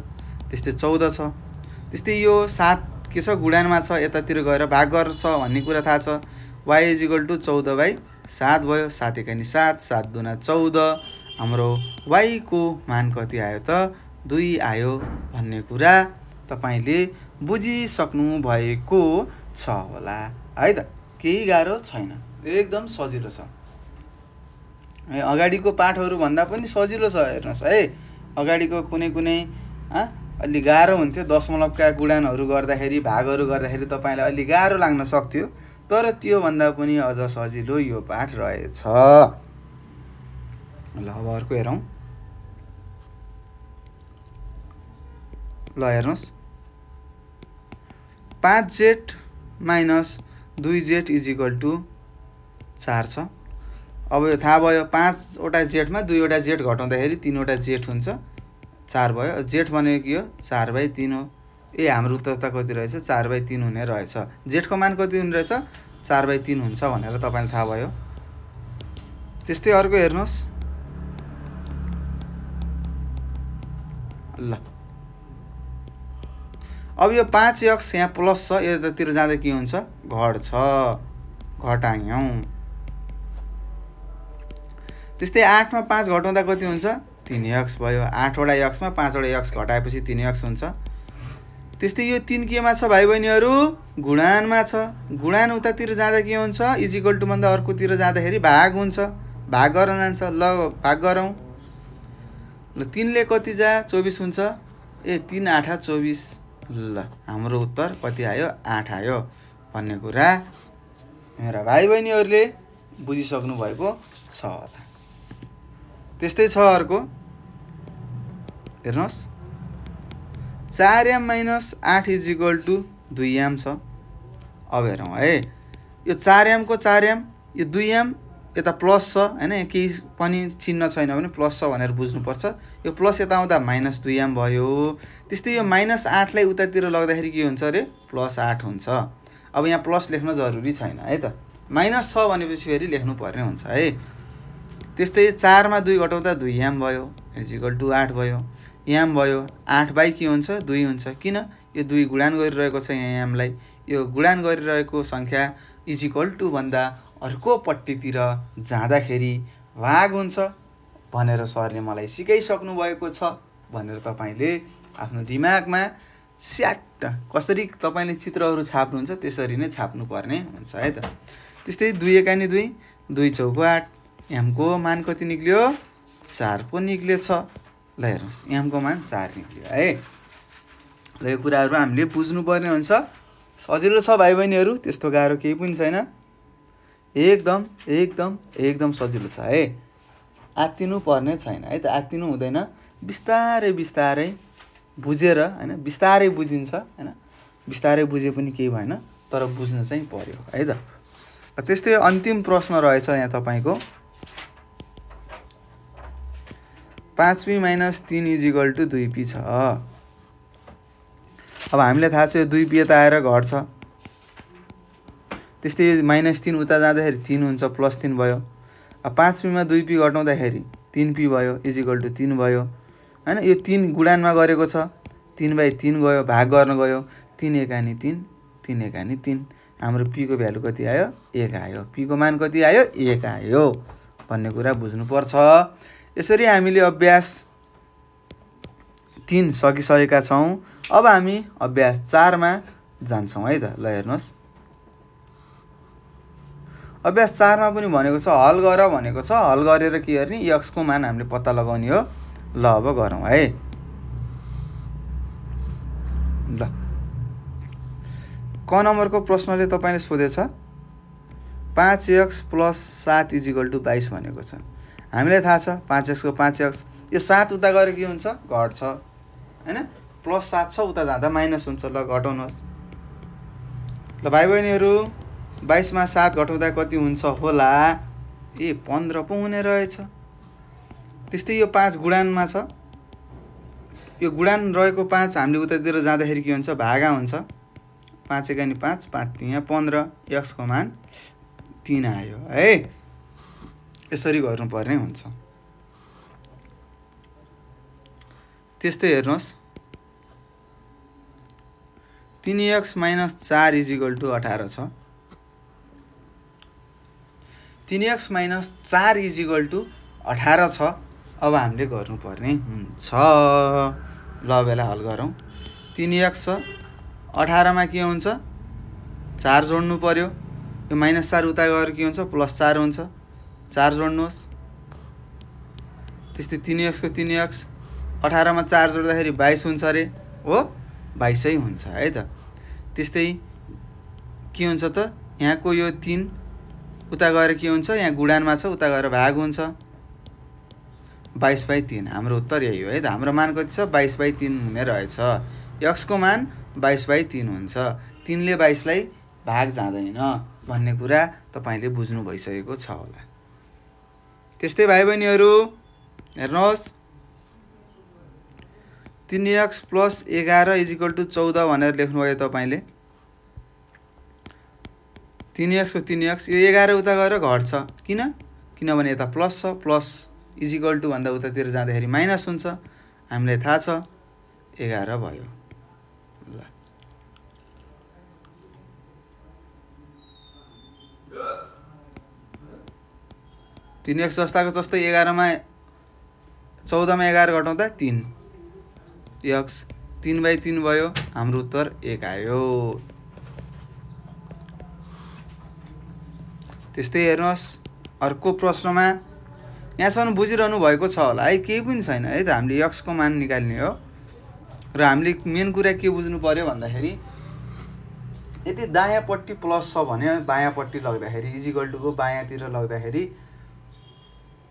त्यस्तै चौध छ त्यस्तै यो सात के छ गुडानमा छ यतातिर गएर भाग गर्छ भन्ने कुरा थाहा छ वाइ इज इक्वल टु चौध बाई सात भयो सात एकानी सात सात दुना चौध हाम्रो वाइको मान कति आयो त दुई आयो भन्ने कुरा तपाईँले बुझिसक्नु भएको छ होला है त केही गाह्रो छैन एकदम सजिलो छ है अगाडिको पाठहरूभन्दा पनि सजिलो छ हेर्नुहोस् है अगाडिको कुनै कुनै अलि गाह्रो हुन्थ्यो दशमलवका गुणानहरू गर्दाखेरि भागहरू गर्दाखेरि तपाईँलाई अलि गाह्रो लाग्न सक्थ्यो तर त्योभन्दा पनि अझ सजिलो यो पाठ रहेछ ल अब अर्को हेरौँ ल हेर्नुहोस् पाँच जेट माइनस दुई जेट इज इक्वल टु चार छ अब यो थाहा भयो पाँचवटा जेटमा दुईवटा जेट घटाउँदाखेरि तिनवटा जेठ हुन्छ चार भयो जेठ भनेको यो चार बाई तिन हो ए हाम्रो उत्तरता कति रहेछ चार बाई तिन हुने रहेछ जेठको मान कति हुने रहेछ चार बाई तिन हुन्छ भनेर तपाईँलाई थाहा भयो त्यस्तै अर्को हेर्नुहोस् ल अब यो पाँच यक्स यहाँ प्लस छ यतातिर जाँदा के हुन्छ घट्छ घटायौँ त्यस्तै आठमा पाँच घटाउँदा कति हुन्छ तिन यक्स भयो आठवटा यक्समा पाँचवटा यक्स घटाएपछि तिन यक्स हुन्छ त्यस्तै यो तिन केमा छ भाइ बहिनीहरू गुणानमा छ गुणान उतातिर जाँदा के हुन्छ इजिकल टुभन्दा अर्कोतिर जाँदाखेरि भाग हुन्छ भाग गर जान्छ ल भाग गरौँ ल तिनले कति जा चौबिस हुन्छ ए तिन आठ चौबिस ल हाम्रो उत्तर कति आयो आठ आयो भन्ने कुरा मेरा भाइ बहिनीहरूले बुझिसक्नु भएको छ त्यस्तै छ अर्को हेर्नुहोस् चार एम माइनस आठ इज इक्वल टु दुई एम छ अब हेरौँ है यो चार एमको चार एम यो दुई एम यता प्लस छ होइन केही पनि चिन्ह छैन भने प्लस छ भनेर बुझ्नुपर्छ यो प्लस यता आउँदा माइनस दुई एम भयो त्यस्तै यो माइनस आठलाई उतातिर लग्दाखेरि के हुन्छ अरे प्लस आठ हुन्छ अब यहाँ प्लस लेख्न जरुरी छैन है त माइनस छ भनेपछि फेरि लेख्नुपर्ने हुन्छ है त्यस्तै चारमा दुई घटाउँदा दुई एम भयो इजिकल टु आठ भयो याम भयो आठ बाई के हुन्छ दुई हुन्छ किन यो दुई गुडान गरिरहेको छ यहाँ यामलाई यो गुडान गरिरहेको सङ्ख्या इज टु भन्दा अर्कोपट्टितिर जाँदाखेरि भाग हुन्छ भनेर सरले मलाई सिकाइसक्नु भएको छ भनेर तपाईँले आफ्नो दिमागमा स्याट कसरी तपाईँले चित्रहरू छाप्नुहुन्छ त्यसरी नै छाप्नुपर्ने हुन्छ है त त्यस्तै दुई एकानी दुई दुई चौको आठ एमको मान कति निक्ल्यो चार पो निक्लेछ ल हेर्नुहोस् यहाँको मान चार निक्लियो है र यो कुराहरू हामीले बुझ्नुपर्ने हुन्छ सजिलो छ भाइ बहिनीहरू त्यस्तो गाह्रो केही पनि छैन एकदम एकदम एकदम सजिलो छ है आत्तिनु पर्ने छैन है त आत्तिनु हुँदैन बिस्तारै बिस्तारै बुझेर होइन बिस्तारै बुझिन्छ होइन बिस्तारै बुझे पनि केही भएन तर बुझ्न चाहिँ पर्यो है त त्यस्तै अन्तिम प्रश्न रहेछ यहाँ तपाईँको पाँच पी माइनस तिन इजिकल टु दुई पी छ अब हामीलाई थाहा छ यो दुई पी यता आएर घट्छ त्यस्तै माइनस तिन उता जाँदाखेरि तिन हुन्छ प्लस तिन भयो अब पाँच पीमा दुई पी घटाउँदाखेरि तिन पी भयो इजिकल टु तिन भयो होइन यो तिन गुडानमा गरेको छ तिन बाई तिन गयो भाग गर्न गयो तिन एकानी तिन तिन एकानी तिन हाम्रो पीको भ्यालु कति आयो एक आयो पीको मान कति आयो एक आयो भन्ने कुरा बुझ्नुपर्छ यसरी हामीले अभ्यास तिन सकिसकेका छौँ अब हामी अभ्यास चारमा जान्छौँ है त ल हेर्नुहोस् अभ्यास चारमा पनि भनेको छ हल गर भनेको छ हल गरेर के गर्ने यक्सको मान हामीले पत्ता लगाउने हो ल अब गरौँ है ल क नम्बरको प्रश्नले तपाईँले सोधेछ पाँच यक्स प्लस सात इजिकल टु बाइस भनेको छ हामीलाई थाहा छ पाँच एक्सको पाँच एक्स यो सात उता गएर के हुन्छ घट्छ होइन प्लस सात छ उता जाँदा माइनस हुन्छ ल घटाउनुहोस् ल भाइ बहिनीहरू बाइसमा सात घटाउँदा कति हुन्छ होला ए पन्ध्र पो हुने रहेछ त्यस्तै यो पाँच गुडानमा छ यो गुडान रहेको पाँच हामीले उतातिर जाँदाखेरि के हुन्छ भागा हुन्छ पाँच एकानी पाँच पाँच तिन पन्ध्र एक्सको मान तिन आयो है यसरी गर्नुपर्ने हुन्छ त्यस्तै हेर्नुहोस् तिन एक्स माइनस चार इजिकल टु अठार छ तिन एक्स माइनस चार इजिकल टु अठार छ अब हामीले गर्नुपर्ने हुन्छ ल बेला हल गरौँ तिन एक्स छ अठारमा के हुन्छ चार जोड्नु पऱ्यो यो माइनस चार उता गएर के हुन्छ प्लस चार हुन्छ चार जोड्नुहोस् त्यस्तै तिन एक्सको तिन एक्स अठारमा चार जोड्दाखेरि बाइस हुन्छ अरे हो बाइसै हुन्छ है त त्यस्तै के हुन्छ त यहाँको यो तिन उता गएर के हुन्छ यहाँ गुडानमा छ उता गएर भाग हुन्छ बाइस बाई तिन हाम्रो उत्तर यही हो है त हाम्रो मान कति छ बाइस बाई तिन हुने रहेछ यक्सको मान बाइस बाई तिन हुन्छ तिनले बाइसलाई भाग जाँदैन भन्ने कुरा तपाईँले बुझ्नु भइसकेको छ होला त्यस्तै भाइ बहिनीहरू हेर्नुहोस् तिन एक्स प्लस एघार इजिकल टु चौध भनेर लेख्नुभयो तपाईँले तिन एक्सको तिन एक्स यो एघार उता गएर घट्छ किन किनभने यता प्लस छ प्लस इजिकल टू भन्दा उतातिर जाँदाखेरि माइनस हुन्छ हामीलाई थाहा छ एघार भयो तिन एक्स जस्ताको जस्तै एघारमा चौधमा एघार घटाउँदा तिन एक्स तिन बाई तिन भयो हाम्रो उत्तर एक आयो त्यस्तै हेर्नुहोस् अर्को प्रश्नमा यहाँसम्म बुझिरहनु भएको छ होला है केही पनि छैन है त हामीले यक्सको मान निकाल्ने हो र हामीले मेन कुरा के बुझ्नु पऱ्यो भन्दाखेरि यदि दायाँपट्टि प्लस छ भने बायाँपट्टि लग्दाखेरि इजिकल्टुको बायाँतिर लग्दाखेरि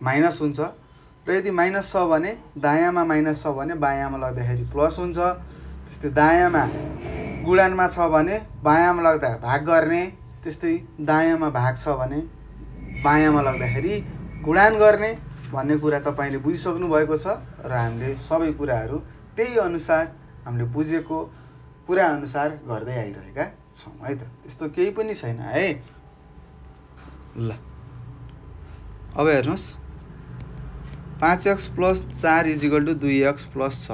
माइनस हुन्छ र यदि माइनस छ भने दायाँमा माइनस छ भने बायाँमा लग्दाखेरि प्लस हुन्छ त्यस्तै दायाँमा गुडानमा छ भने बायाँमा लग्दा भाग गर्ने त्यस्तै दायाँमा भाग छ भने बायाँमा लग्दाखेरि गुडान गर्ने भन्ने कुरा तपाईँले बुझिसक्नु भएको छ र हामीले सबै कुराहरू त्यही अनुसार हामीले बुझेको अनुसार गर्दै आइरहेका छौँ है त त्यस्तो केही पनि छैन है ल अब हेर्नुहोस् पाँच एक्स प्लस चार इजिकल टु दुई एक्स प्लस छ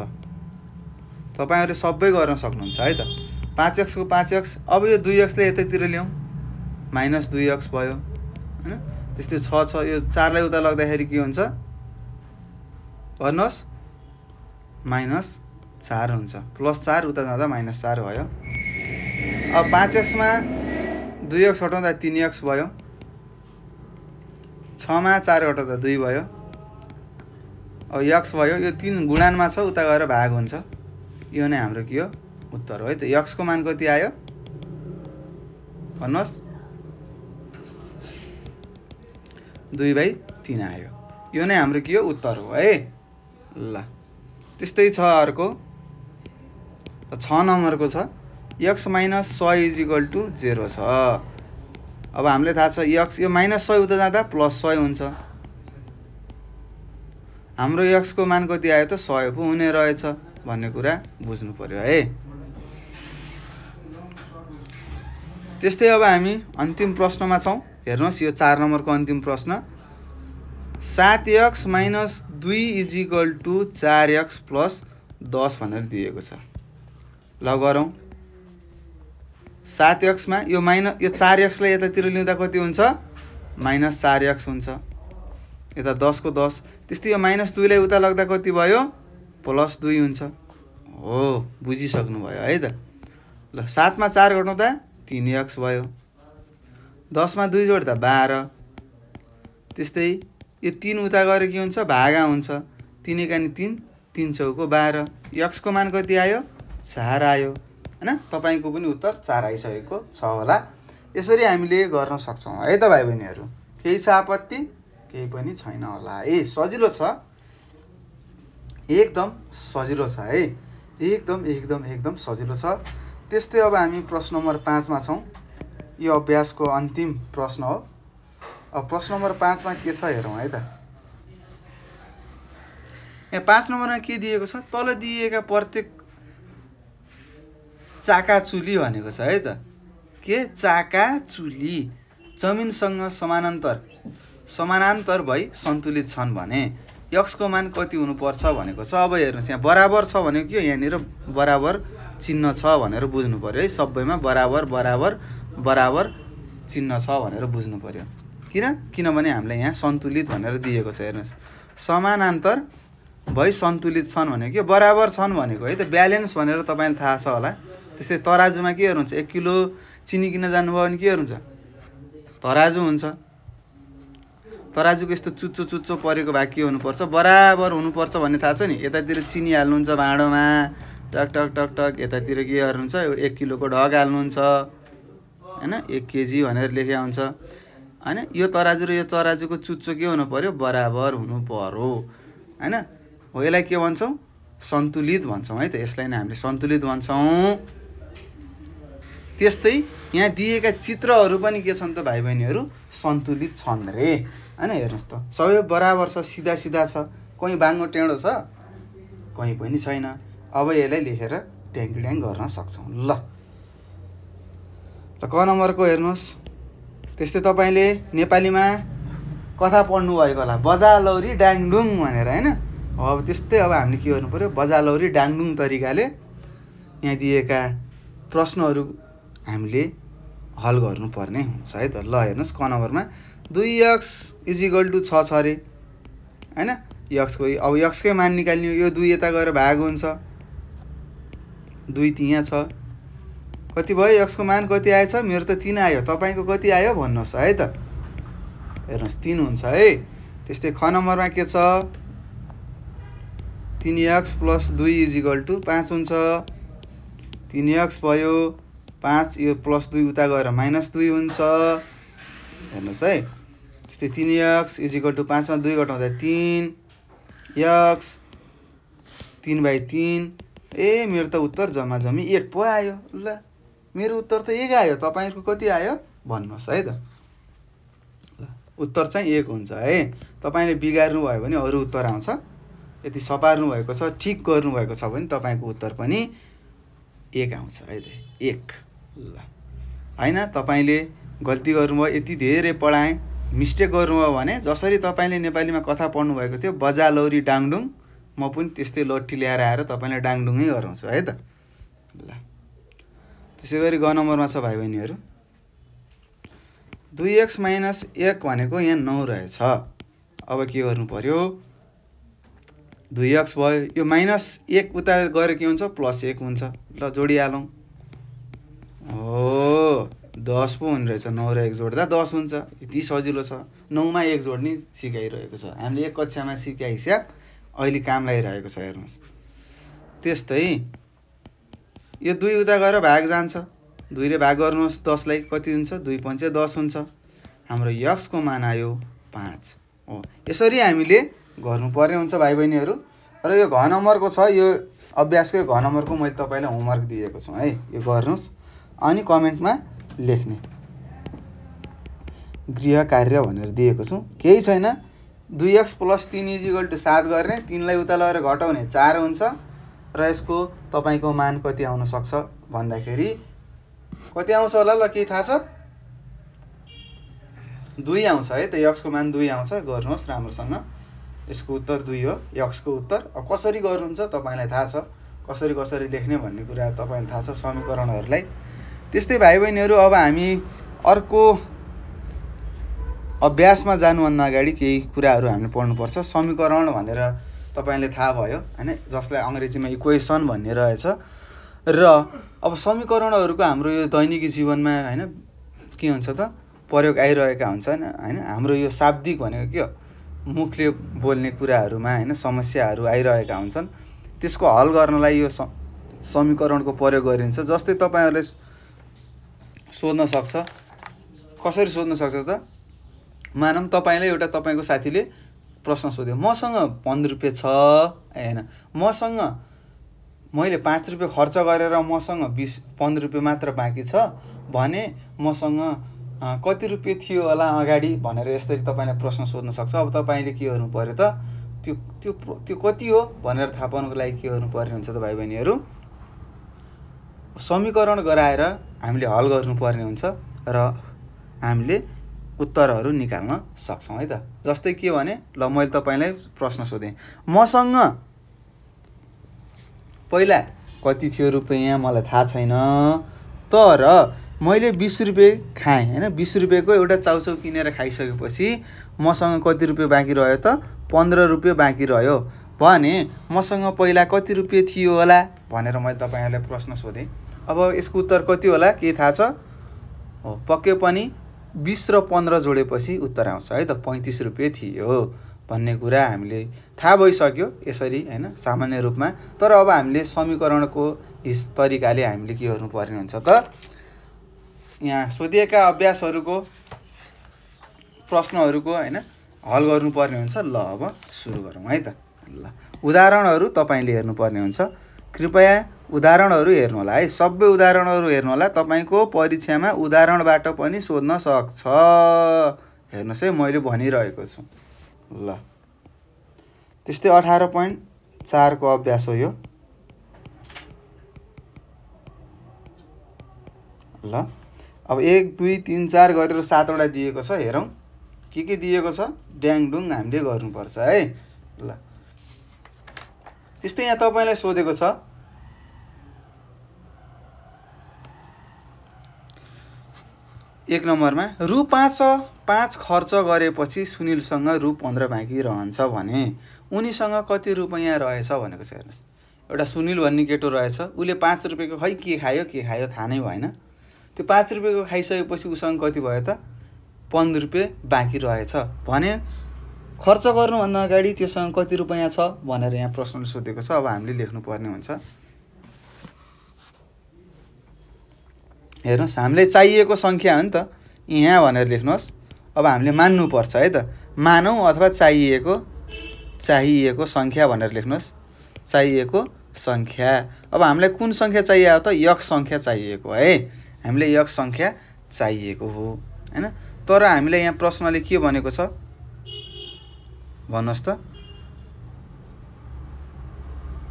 तपाईँहरूले सबै गर्न सक्नुहुन्छ है त पाँच एक्सको पाँच एक्स अब यो दुई एक्सले यतैतिर ल्याउँ माइनस दुई एक्स भयो होइन त्यस्तै छ छ यो चारलाई उता लग्दाखेरि के हुन्छ भन्नुहोस् माइनस चार हुन्छ प्लस चार उता जाँदा माइनस चार भयो अब पाँच एक्समा दुई एक्स हटाउँदा तिन एक्स भयो छमा चार हटाउँदा दुई भयो अब यक्स भयो यो तिन गुणानमा छ उता गएर भाग हुन्छ यो नै हाम्रो के हो उत्तर हो है त यक्सको मान कति आयो भन्नुहोस् दुई बाई तिन आयो यो नै हाम्रो के हो उत्तर हो है ल त्यस्तै छ अर्को छ नम्बरको छ यक्स माइनस सय इज इक्वल टु जेरो छ अब हामीलाई थाहा छ यक्स यो माइनस सय उता जाँदा प्लस सय हुन्छ हाम्रो यक्सको मान कति आयो त सय पो हुने रहेछ भन्ने कुरा बुझ्नु पऱ्यो है त्यस्तै अब हामी अन्तिम प्रश्नमा छौँ हेर्नुहोस् यो चार नम्बरको अन्तिम प्रश्न सात एक्स माइनस दुई इजिकल टु चार एक्स प्लस दस भनेर दिएको छ ल गरौँ सात एक्समा यो माइनस यो चार एक्सलाई यतातिर लिँदा कति हुन्छ माइनस चार एक्स हुन्छ यता दसको दस त्यस्तै यो माइनस दुईलाई उता लग्दा कति भयो प्लस दुई हुन्छ हो बुझिसक्नुभयो है त ल सातमा चार घटाउँदा तिन यक्स भयो दसमा दुई जोड्दा बाह्र त्यस्तै यो तिन उता गएर के हुन्छ भागा हुन्छ तिन एकानी तिन तिन चौको बाह्र यक्सको मान कति आयो चार आयो होइन तपाईँको पनि उत्तर चार आइसकेको छ होला यसरी हामीले गर्न सक्छौँ है त भाइ बहिनीहरू केही छ आपत्ति केही पनि छैन होला है सजिलो छ एकदम सजिलो छ है एकदम एकदम एकदम सजिलो छ त्यस्तै अब हामी प्रश्न नम्बर पाँचमा छौँ यो अभ्यासको अन्तिम प्रश्न हो अब प्रश्न नम्बर पाँचमा के छ हेरौँ है त यहाँ पाँच नम्बरमा के दिएको छ तल दिएका प्रत्येक चाका चुली भनेको छ है त के चाका चुली जमिनसँग समानान्तर समानान्तर भई सन्तुलित छन् भने यक्सको मान कति हुनुपर्छ भनेको छ अब हेर्नुहोस् यहाँ बराबर छ भनेको के हो यहाँनिर बराबर चिन्ह छ भनेर बुझ्नु पऱ्यो है सबैमा बराबर बराबर बराबर चिन्ह छ भनेर बुझ्नु पऱ्यो किन किनभने हामीलाई यहाँ सन्तुलित भनेर दिएको छ हेर्नुहोस् समानान्तर भई सन्तुलित छन् भनेको के बराबर छन् भनेको है त ब्यालेन्स भनेर तपाईँलाई थाहा छ होला त्यस्तै तराजुमा के हुन्छ एक किलो चिनी किन जानुभयो भने के हुन्छ तराजु हुन्छ तराजुको यस्तो चुच्चो चुच्चो परेको भए के हुनुपर्छ बराबर हुनुपर्छ भन्ने थाहा छ नि यतातिर चिनी हाल्नुहुन्छ भाँडोमा टक टक टक टक यतातिर के गर्नुहुन्छ एक किलोको ढग हाल्नुहुन्छ होइन एक केजी भनेर लेखे हुन्छ होइन यो तराजु र यो तराजुको चुच्चो के हुनु पऱ्यो बराबर हुनु पऱ्यो होइन हो यसलाई के भन्छौँ सन्तुलित भन्छौँ है त यसलाई नै हामीले सन्तुलित भन्छौँ त्यस्तै यहाँ दिएका चित्रहरू पनि के छन् त भाइ बहिनीहरू सन्तुलित छन् रे होइन हेर्नुहोस् त सबै बराबर छ सिधा सिधा छ कोही बाङ्गो टेढो छ कहीँ पनि छैन अब यसलाई लेखेर ट्याङ्क्याङ गर्न सक्छौँ ल ल क नम्बरको हेर्नुहोस् त्यस्तै तपाईँले नेपालीमा कथा पढ्नुभएको होला बजालौरी डाङडुङ भनेर होइन अब त्यस्तै अब हामीले के गर्नु पऱ्यो बजालौरी डाङडुङ तरिकाले यहाँ दिएका प्रश्नहरू हामीले हल गर्नुपर्ने हुन्छ है त ल हेर्नुहोस् क नम्बरमा दुई यक्स इजिकल टु छ छ अरे होइन यक्सको अब यक्सकै मान निकाल्ने यो दुई यता गएर भाग हुन्छ दुई यहाँ छ कति भयो यक्सको मान कति आएछ मेरो त तिन आयो तपाईँको कति आयो भन्नुहोस् है त हेर्नुहोस् तिन हुन्छ है त्यस्तै ख नम्बरमा के छ तिन यक्स प्लस दुई इजिकल टु पाँच हुन्छ तिन यक्स भयो पाँच यो प्लस दुई उता गएर माइनस दुई हुन्छ हेर्नुहोस् है त्यस्तै तिन यक्स इजिकल टु पाँचमा दुई घटाउँदा तिन यक्स तिन बाई तिन ए मेरो त उत्तर जम्मा जम्मी एक पो आयो ल मेरो उत्तर त एक आयो तपाईँको कति आयो भन्नुहोस् है त ल उत्तर चाहिँ एक हुन्छ है तपाईँले भयो भने अरू उत्तर आउँछ यदि सपार्नु भएको छ ठिक गर्नुभएको छ भने तपाईँको उत्तर पनि एक आउँछ है त एक ल होइन तपाईँले गल्ती गर्नुभयो यति धेरै पढाएँ मिस्टेक गर्नुभयो भने जसरी तपाईँले नेपालीमा कथा पढ्नुभएको थियो बजा लौरी डाङडुङ म पनि त्यस्तै लट्ठी ल्याएर आएर तपाईँलाई डाङडुङै गराउँछु है त ल त्यसै गरी ग नम्बरमा छ भाइ बहिनीहरू दुई एक्स माइनस एक भनेको यहाँ नौ रहेछ अब के गर्नु पर्यो दुई एक्स भयो यो माइनस एक उता गएर के हुन्छ प्लस एक हुन्छ ल जोडिहालौँ हो दस पो हुने रहेछ नौ र एक जोड्दा दस हुन्छ यति सजिलो छ नौमा एक जोड्ने सिकाइरहेको छ हामीले एक कक्षामा सिकाइ हिसाब अहिले काम लगाइरहेको छ हेर्नुहोस् त्यस्तै यो दुई उता गएर भाग जान्छ दुईले भाग गर्नुहोस् दसलाई कति हुन्छ दुई पञ्चे दस हुन्छ हाम्रो यक्सको मान आयो पाँच हो यसरी हामीले गर्नुपर्ने हुन्छ भाइ बहिनीहरू र यो घ नम्बरको छ यो अभ्यासको घ नम्बरको मैले तपाईँलाई होमवर्क दिएको छु है यो गर्नुहोस् अनि कमेन्टमा लेख्ने गृह कार्य भनेर दिएको छौँ केही छैन दुई एक्स प्लस तिन इजिकल टु सात गर्ने तिनलाई उता लगेर घटाउने चार हुन्छ र यसको तपाईँको मान कति आउन सक्छ भन्दाखेरि कति आउँछ होला ल केही थाहा छ दुई आउँछ है त यक्सको मान दुई आउँछ गर्नुहोस् राम्रोसँग यसको उत्तर दुई हो यक्सको उत्तर अब कसरी गर्नुहुन्छ तपाईँलाई थाहा छ कसरी कसरी लेख्ने भन्ने कुरा तपाईँलाई थाहा छ समीकरणहरूलाई त्यस्तै भाइ बहिनीहरू अब हामी अर्को अभ्यासमा जानुभन्दा अगाडि केही कुराहरू हामीले पढ्नुपर्छ समीकरण भनेर तपाईँले थाहा भयो होइन जसलाई अङ्ग्रेजीमा इक्वेसन भन्ने रहेछ र अब समीकरणहरूको हाम्रो यो दैनिकी जीवनमा होइन के हुन्छ त प्रयोग आइरहेका हुन्छन् होइन हाम्रो यो शाब्दिक भनेको के हो मुखले बोल्ने कुराहरूमा होइन समस्याहरू आइरहेका हुन्छन् त्यसको हल गर्नलाई यो समीकरणको प्रयोग गरिन्छ जस्तै तपाईँहरूले सोध्न सक्छ कसरी सोध्न सक्छ त मानौँ तपाईँलाई एउटा तपाईँको साथीले प्रश्न सोध्यो मसँग पन्ध्र रुपियाँ छ होइन मसँग मैले पाँच रुपियाँ खर्च गरेर मसँग बिस पन्ध्र रुपियाँ मात्र बाँकी छ भने मसँग कति रुपियाँ थियो होला अगाडि भनेर यसरी तपाईँले प्रश्न सोध्न सक्छ अब तपाईँले के गर्नु पऱ्यो त त्यो त्यो त्यो कति हो भनेर थाहा पाउनुको लागि के गर्नु पर्ने हुन्छ त भाइ बहिनीहरू समीकरण गराएर हामीले हल गर्नुपर्ने हुन्छ र हामीले उत्तरहरू निकाल्न सक्छौँ है त जस्तै के भने ल मैले तपाईँलाई प्रश्न सोधेँ मसँग पहिला कति थियो रुपियाँ मलाई थाहा छैन तर मैले बिस रुपियाँ खाएँ होइन बिस रुपियाँको एउटा चाउचाउ किनेर खाइसकेपछि मसँग कति रुपियाँ बाँकी रह्यो त पन्ध्र रुपियाँ बाँकी रह्यो भने मसँग पहिला कति रुपियाँ थियो होला भनेर मैले तपाईँहरूलाई प्रश्न सोधेँ अब यसको उत्तर कति होला के थाहा छ हो पक्कै पनि बिस र पन्ध्र जोडेपछि उत्तर आउँछ है त पैँतिस रुपियाँ थियो भन्ने कुरा हामीले थाहा भइसक्यो यसरी होइन सामान्य रूपमा तर अब हामीले समीकरणको यस तरिकाले हामीले के गर्नु पर्ने हुन्छ त यहाँ सोधिएका अभ्यासहरूको प्रश्नहरूको होइन हल गर्नुपर्ने हुन्छ ल अब सुरु गरौँ है त ल उदाहरणहरू तपाईँले हेर्नुपर्ने हुन्छ कृपया उदाहरणहरू होला है सबै उदाहरणहरू होला तपाईँको परीक्षामा उदाहरणबाट पनि सोध्न सक्छ हेर्नुहोस् है मैले भनिरहेको छु ल त्यस्तै अठार पोइन्ट चारको अभ्यास हो यो ल अब एक दुई तिन चार गरेर सातवटा दिएको छ हेरौँ के के दिएको छ ड्याङडुङ हामीले गर्नुपर्छ है ल त्यस्तै यहाँ तपाईँलाई सोधेको छ एक नम्बरमा रु पाँच पाँच खर्च गरेपछि सुनिलसँग रु पन्ध्र बाँकी रहन्छ भने उनीसँग कति रुपियाँ रहेछ भनेको छ हेर्नुहोस् एउटा सुनिल भन्ने केटो रहेछ उसले पाँच रुपियाँको खै के खायो के खायो थाहा नै भएन त्यो पाँच रुपियाँको खाइसकेपछि उसँग कति भयो त पन्ध्र रुपियाँ बाँकी रहेछ भने खर्च गर्नुभन्दा अगाडि त्योसँग कति रुपियाँ छ भनेर यहाँ प्रश्न सोधेको छ अब हामीले लेख्नुपर्ने हुन्छ हेर्नुहोस् हामीले चाहिएको सङ्ख्या हो नि त यहाँ भनेर लेख्नुहोस् अब हामीले मान्नुपर्छ है त मानौँ अथवा चाहिएको चाहिएको सङ्ख्या भनेर लेख्नुहोस् चाहिएको सङ्ख्या अब हामीलाई कुन सङ्ख्या चाहिएको त यक सङ्ख्या चाहिएको है हामीलाई यक सङ्ख्या चाहिएको हो होइन तर हामीलाई यहाँ प्रश्नले के भनेको छ भन्नुहोस् त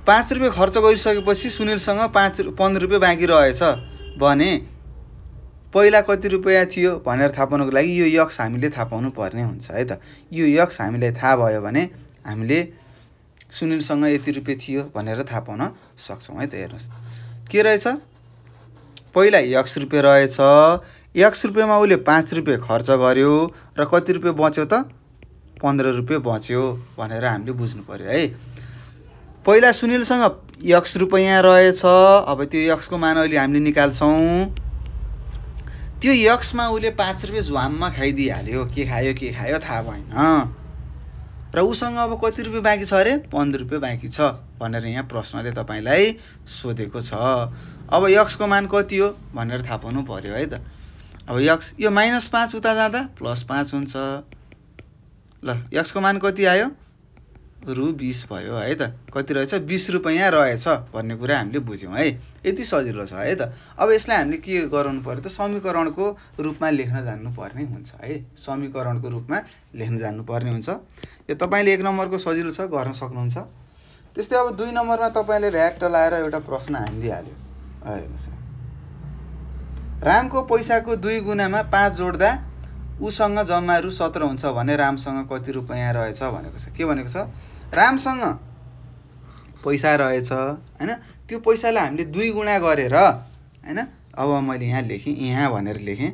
पाँच रुपियाँ खर्च गरिसकेपछि सुनिलसँग पाँच पन्ध्र रुपियाँ बाँकी रहेछ भने पहिला कति रुपियाँ थियो भनेर थाहा पाउनुको लागि यो यक्स हामीले थाहा पाउनु पर्ने हुन्छ है त यो यक्स हामीलाई थाहा भयो भने हामीले सुनिलसँग यति रुपियाँ थियो भनेर थाहा पाउन सक्छौँ है त हेर्नुहोस् के रहेछ पहिला यक्स रुपियाँ रहेछ यक्स रुपियाँमा उसले पाँच रुपियाँ खर्च गर्यो र कति रुपियाँ बच्यो त पन्ध्र रुपियाँ बच्यो भनेर हामीले बुझ्नु पऱ्यो है पहिला सुनिलसँग यक्स रुपैयाँ रहेछ अब त्यो यक्सको मान अहिले हामीले निकाल्छौँ त्यो यक्समा उसले पाँच रुपियाँ झ्वाममा खाइदिइहाल्यो के खायो के खायो थाहा भएन र उसँग अब कति रुपियाँ बाँकी छ अरे पन्ध्र रुपियाँ बाँकी छ भनेर यहाँ प्रश्नले तपाईँलाई सोधेको छ अब यक्सको मान कति हो भनेर थाहा पाउनु पऱ्यो है त अब यक्स यो माइनस पाँच उता जाँदा प्लस पाँच हुन्छ ल यक्सको मान कति आयो रु बिस भयो है त कति रहेछ बिस रुपियाँ रहेछ भन्ने कुरा हामीले बुझ्यौँ है यति सजिलो छ है त अब यसलाई हामीले के गराउनु पऱ्यो त समीकरणको रूपमा लेख्न जान्नुपर्ने हुन्छ है समीकरणको रूपमा लेख्न जान्नुपर्ने हुन्छ यो तपाईँले एक नम्बरको सजिलो छ गर्न सक्नुहुन्छ त्यस्तै अब दुई नम्बरमा तपाईँले भ्याक्ट लाएर एउटा प्रश्न हानिदिइहाल्यो हेर्नुहोस् रामको पैसाको दुई गुणामा पाँच जोड्दा उसँग जम्मा रु सत्र हुन्छ भने रामसँग कति रुपियाँ रहेछ भनेको छ के भनेको छ रामसँग पैसा रहेछ होइन त्यो पैसालाई हामीले दुई गुणा गरेर होइन अब मैले यहाँ लेखेँ यहाँ भनेर लेखेँ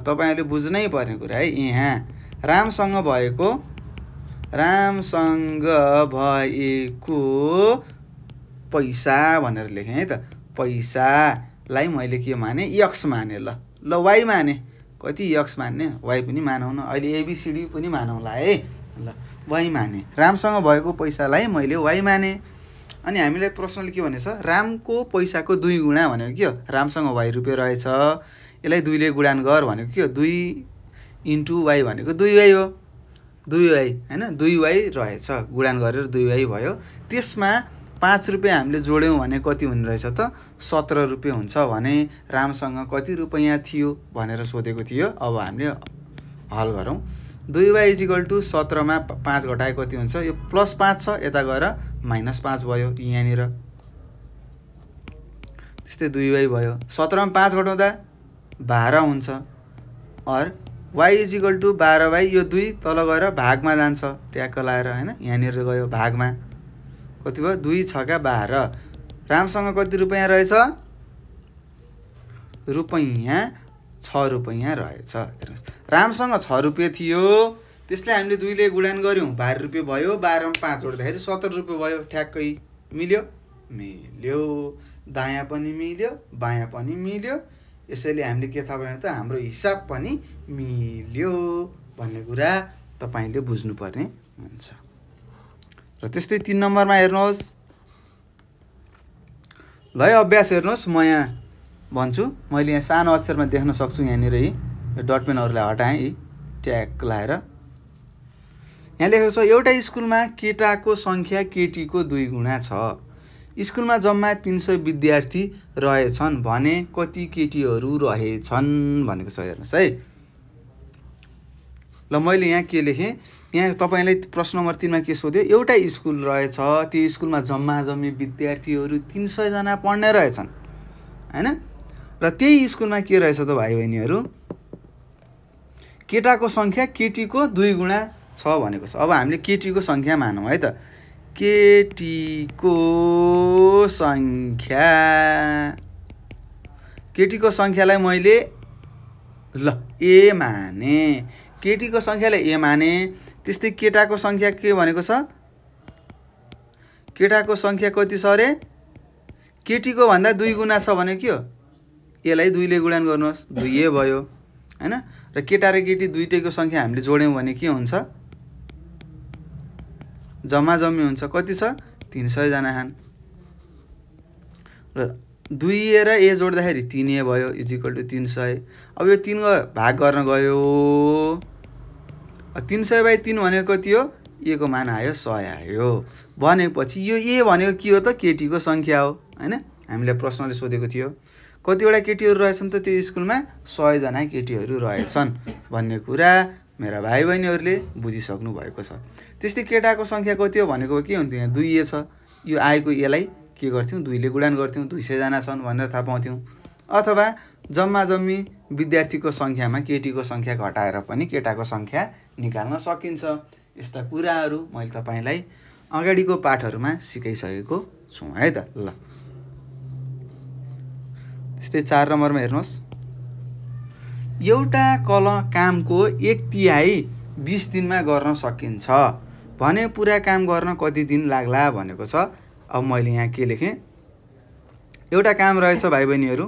तपाईँहरूले बुझ्नै पर्ने कुरा है यहाँ रामसँग भएको रामसँग भएको पैसा भनेर लेखेँ है त पैसालाई मैले के माने यक्स माने ल ल वाइ माने कति यक्स मान्ने वाइ पनि मानौँ न अहिले एबिसिडी पनि मानौँला है ल वाइ माने रामसँग भएको पैसालाई मैले वाइ माने अनि हामीलाई प्रश्नले के भनेछ रामको पैसाको दुई गुणा भनेको के हो रामसँग वाइ रुपियाँ रहेछ यसलाई दुईले गुडान गर भनेको के हो दुई इन्टु वाइ भनेको दुई वाइ हो दुई वाइ होइन दुई वाइ रहेछ गुडान गरेर दुई वाइ भयो त्यसमा पाँच रुपियाँ हामीले जोड्यौँ भने कति हुने रहेछ त सत्र रुपियाँ हुन्छ भने रामसँग कति रुपियाँ थियो भनेर सोधेको थियो अब हामीले हल गरौँ दुई वाइ इजिकल टु सत्रमा पाँच घटाए कति हुन्छ यो प्लस पाँच छ यता गएर माइनस पाँच भयो यहाँनिर त्यस्तै दुई वाइ भयो सत्रमा पाँच घटाउँदा बाह्र हुन्छ अर वाइ इजिकल टु बाह्र वाइ यो दुई तल गएर भागमा जान्छ ट्याक्क लाएर होइन यहाँनिर गयो भागमा कति भयो दुई छका बाह्र रामसँग कति रुपियाँ रहेछ रुपैयाँ छ रुपैयाँ रहेछ हेर्नुहोस् रामसँग छ रुपियाँ थियो त्यसले हामीले दुईले गुडान गऱ्यौँ बाह्र रुपियाँ भयो बाह्रमा पाँच जोड्दाखेरि सत्तर रुपियाँ भयो ठ्याक्कै मिल्यो मिल्यो दायाँ पनि मिल्यो बायाँ पनि मिल्यो यसैले हामीले के थाहा भयो त हाम्रो हिसाब पनि मिल्यो भन्ने कुरा तपाईँले बुझ्नुपर्ने हुन्छ र त्यस्तै तिन नम्बरमा हेर्नुहोस् लय अभ्यास हेर्नुहोस् म यहाँ भन्छु मैले यहाँ सानो अक्षरमा देख्न सक्छु यहाँनिर यी डटपेनहरूलाई हटाएँ यी ट्याग लाएर यहाँ लेखेको छ एउटा स्कुलमा केटाको सङ्ख्या केटीको दुई गुणा छ स्कुलमा जम्मा तिन सय विद्यार्थी रहेछन् भने कति केटीहरू रहेछन् भनेको छ हेर्नुहोस् है ल मैले यहाँ के लेखेँ यहाँ तपाईँलाई प्रश्न नम्बर तिनमा के सोध्यो एउटा स्कुल रहेछ त्यो स्कुलमा जम्मा जम्मी विद्यार्थीहरू तिन सयजना पढ्ने रहेछन् होइन र त्यही स्कुलमा के रहेछ त भाइ बहिनीहरू केटाको सङ्ख्या केटीको दुई गुणा छ भनेको छ अब हामीले केटीको सङ्ख्या मानौँ है त केटीको सङ्ख्या केटीको सङ्ख्यालाई मैले ल ए माने केटीको सङ्ख्यालाई ए माने त्यस्तै केटाको सङ्ख्या के भनेको छ केटाको सङ्ख्या कति छ अरे केटीको भन्दा दुई गुणा छ भने के हो यसलाई दुईले गुणान गर्नुहोस् दुई भयो होइन र केटा र केटी दुइटैको सङ्ख्या हामीले जोड्यौँ भने के हुन्छ जम्मा जम्मी हुन्छ कति छ तिन सयजना खान र दुई ए र ए जोड्दाखेरि तिन ए भयो इज टु तिन सय अब यो तिनको भाग गर्न गयो तिन सय बाई तिन भनेको कति हो ए को मान आयो सय आयो भनेपछि यो ए भनेको के हो त केटीको सङ्ख्या हो होइन हामीलाई प्रश्नले सोधेको थियो कतिवटा केटीहरू रहेछन् त त्यो स्कुलमा सयजना केटीहरू रहेछन् भन्ने कुरा मेरा भाइ बहिनीहरूले बुझिसक्नु भएको छ त्यस्तै केटाको सङ्ख्या कति हो भनेको के हुन्थ्यो यहाँ दुई ए छ यो आएको एलाई के गर्थ्यौँ दुईले गुडान गर्थ्यौँ दुई सयजना छन् भनेर थाहा पाउँथ्यौँ अथवा जम्मा जम्मी विद्यार्थीको सङ्ख्यामा केटीको सङ्ख्या घटाएर पनि केटाको सङ्ख्या निकाल्न सकिन्छ यस्ता कुराहरू मैले तपाईँलाई अगाडिको पाठहरूमा सिकाइसकेको छु है त ल त्यस्तै चार नम्बरमा हेर्नुहोस् एउटा कल कामको एक तिहाई बिस दिनमा गर्न सकिन्छ भने पुरा काम गर्न कति दिन लाग्ला भनेको छ अब मैले यहाँ के लेखेँ एउटा काम रहेछ भाइ बहिनीहरू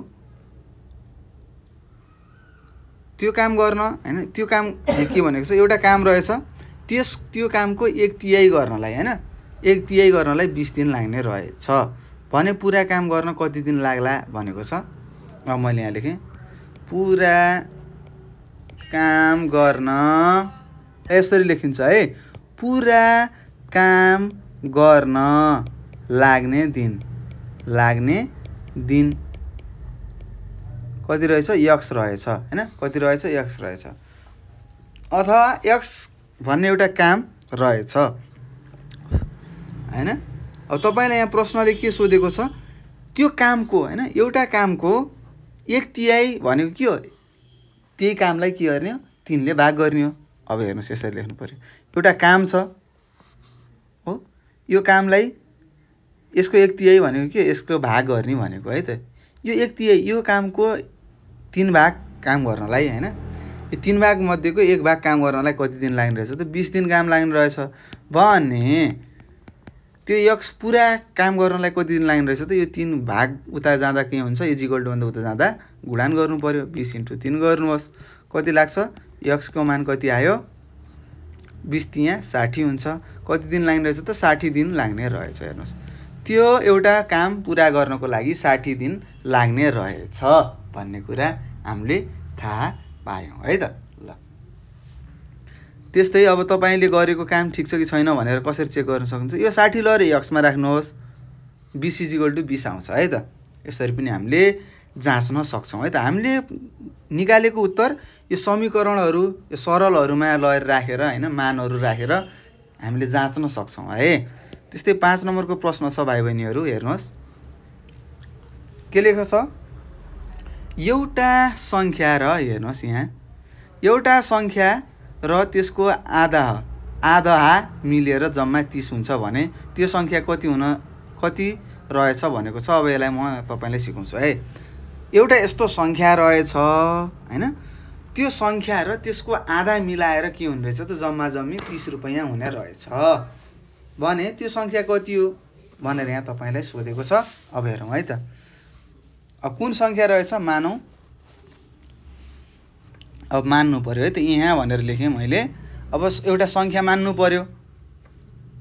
त्यो काम गर्न होइन त्यो काम के भनेको छ एउटा काम रहेछ त्यस त्यो कामको एक तिहाई गर्नलाई होइन एक तिहाई गर्नलाई बिस दिन लाग्ने रहेछ भने पुरा काम गर्न कति दिन लाग्ला भनेको छ अब मैले यहाँ लेखेँ पुरा काम गर्न यसरी लेखिन्छ है पुरा काम गर्न लाग्ने दिन लाग्ने दिन कति रहेछ यक्स रहेछ होइन कति रहेछ यक्स रहेछ अथवा यक्स भन्ने एउटा काम रहेछ होइन अब तपाईँलाई यहाँ प्रश्नले के सोधेको छ त्यो कामको होइन एउटा कामको एक तिहाई भनेको के हो त्यही कामलाई के गर्ने हो तिनले भाग गर्ने हो अब हेर्नुहोस् यसरी लेख्नु पऱ्यो एउटा काम छ हो यो कामलाई यसको एक तिहाई भनेको के यसको भाग गर्ने भनेको है त यो एक तिहाई यो कामको तिन भाग काम गर्नलाई होइन यो तिन भागमध्येको एक भाग काम गर्नलाई कति दिन लाग्ने रहेछ त बिस दिन काम लाग्ने रहेछ भने त्यो यक्स पुरा काम गर्नलाई कति दिन लाग्ने रहेछ त यो तिन भाग उता जाँदा के हुन्छ इजिकल टुभन्दा उता जाँदा गुडान गर्नु पऱ्यो बिस इन्टु तिन गर्नुहोस् कति लाग्छ यक्सको मान कति आयो बिस तिहाँ साठी हुन्छ कति दिन लाग्ने रहेछ त साठी दिन लाग्ने रहेछ हेर्नुहोस् त्यो एउटा काम पुरा गर्नको लागि साठी दिन लाग्ने रहेछ भन्ने कुरा हामीले थाहा पायौँ है त ल त्यस्तै अब तपाईँले गरेको काम ठिक छ कि छैन भनेर कसरी चेक गर्न सक्नुहुन्छ यो साठी लहरे यक्समा राख्नुहोस् बिस इजिकल टु बिस आउँछ है त यसरी पनि हामीले जाँच्न सक्छौँ है त हामीले निकालेको उत्तर यो समीकरणहरू यो सरलहरूमा लगेर राखेर होइन मानहरू राखेर हामीले जाँच्न सक्छौँ है त्यस्तै पाँच नम्बरको प्रश्न छ भाइ बहिनीहरू हेर्नुहोस् के लेखेको छ एउटा सङ्ख्या र हेर्नुहोस् यहाँ एउटा सङ्ख्या र त्यसको आधा आधा मिलेर जम्मा तिस हुन्छ भने त्यो सङ्ख्या कति हुन कति रहेछ भनेको छ अब यसलाई म तपाईँलाई सिकाउँछु है एउटा यस्तो सङ्ख्या रहेछ होइन त्यो सङ्ख्या र त्यसको आधा मिलाएर के हुने रहेछ त जम्मा जम्मी तिस रुपियाँ हुने रहेछ भने त्यो सङ्ख्या कति हो भनेर यहाँ तपाईँलाई सोधेको छ अब हेरौँ है त अब कुन सङ्ख्या रहेछ मानौँ अब मान्नु पऱ्यो है त यहाँ भनेर लेखेँ मैले अब एउटा सङ्ख्या मान्नु पऱ्यो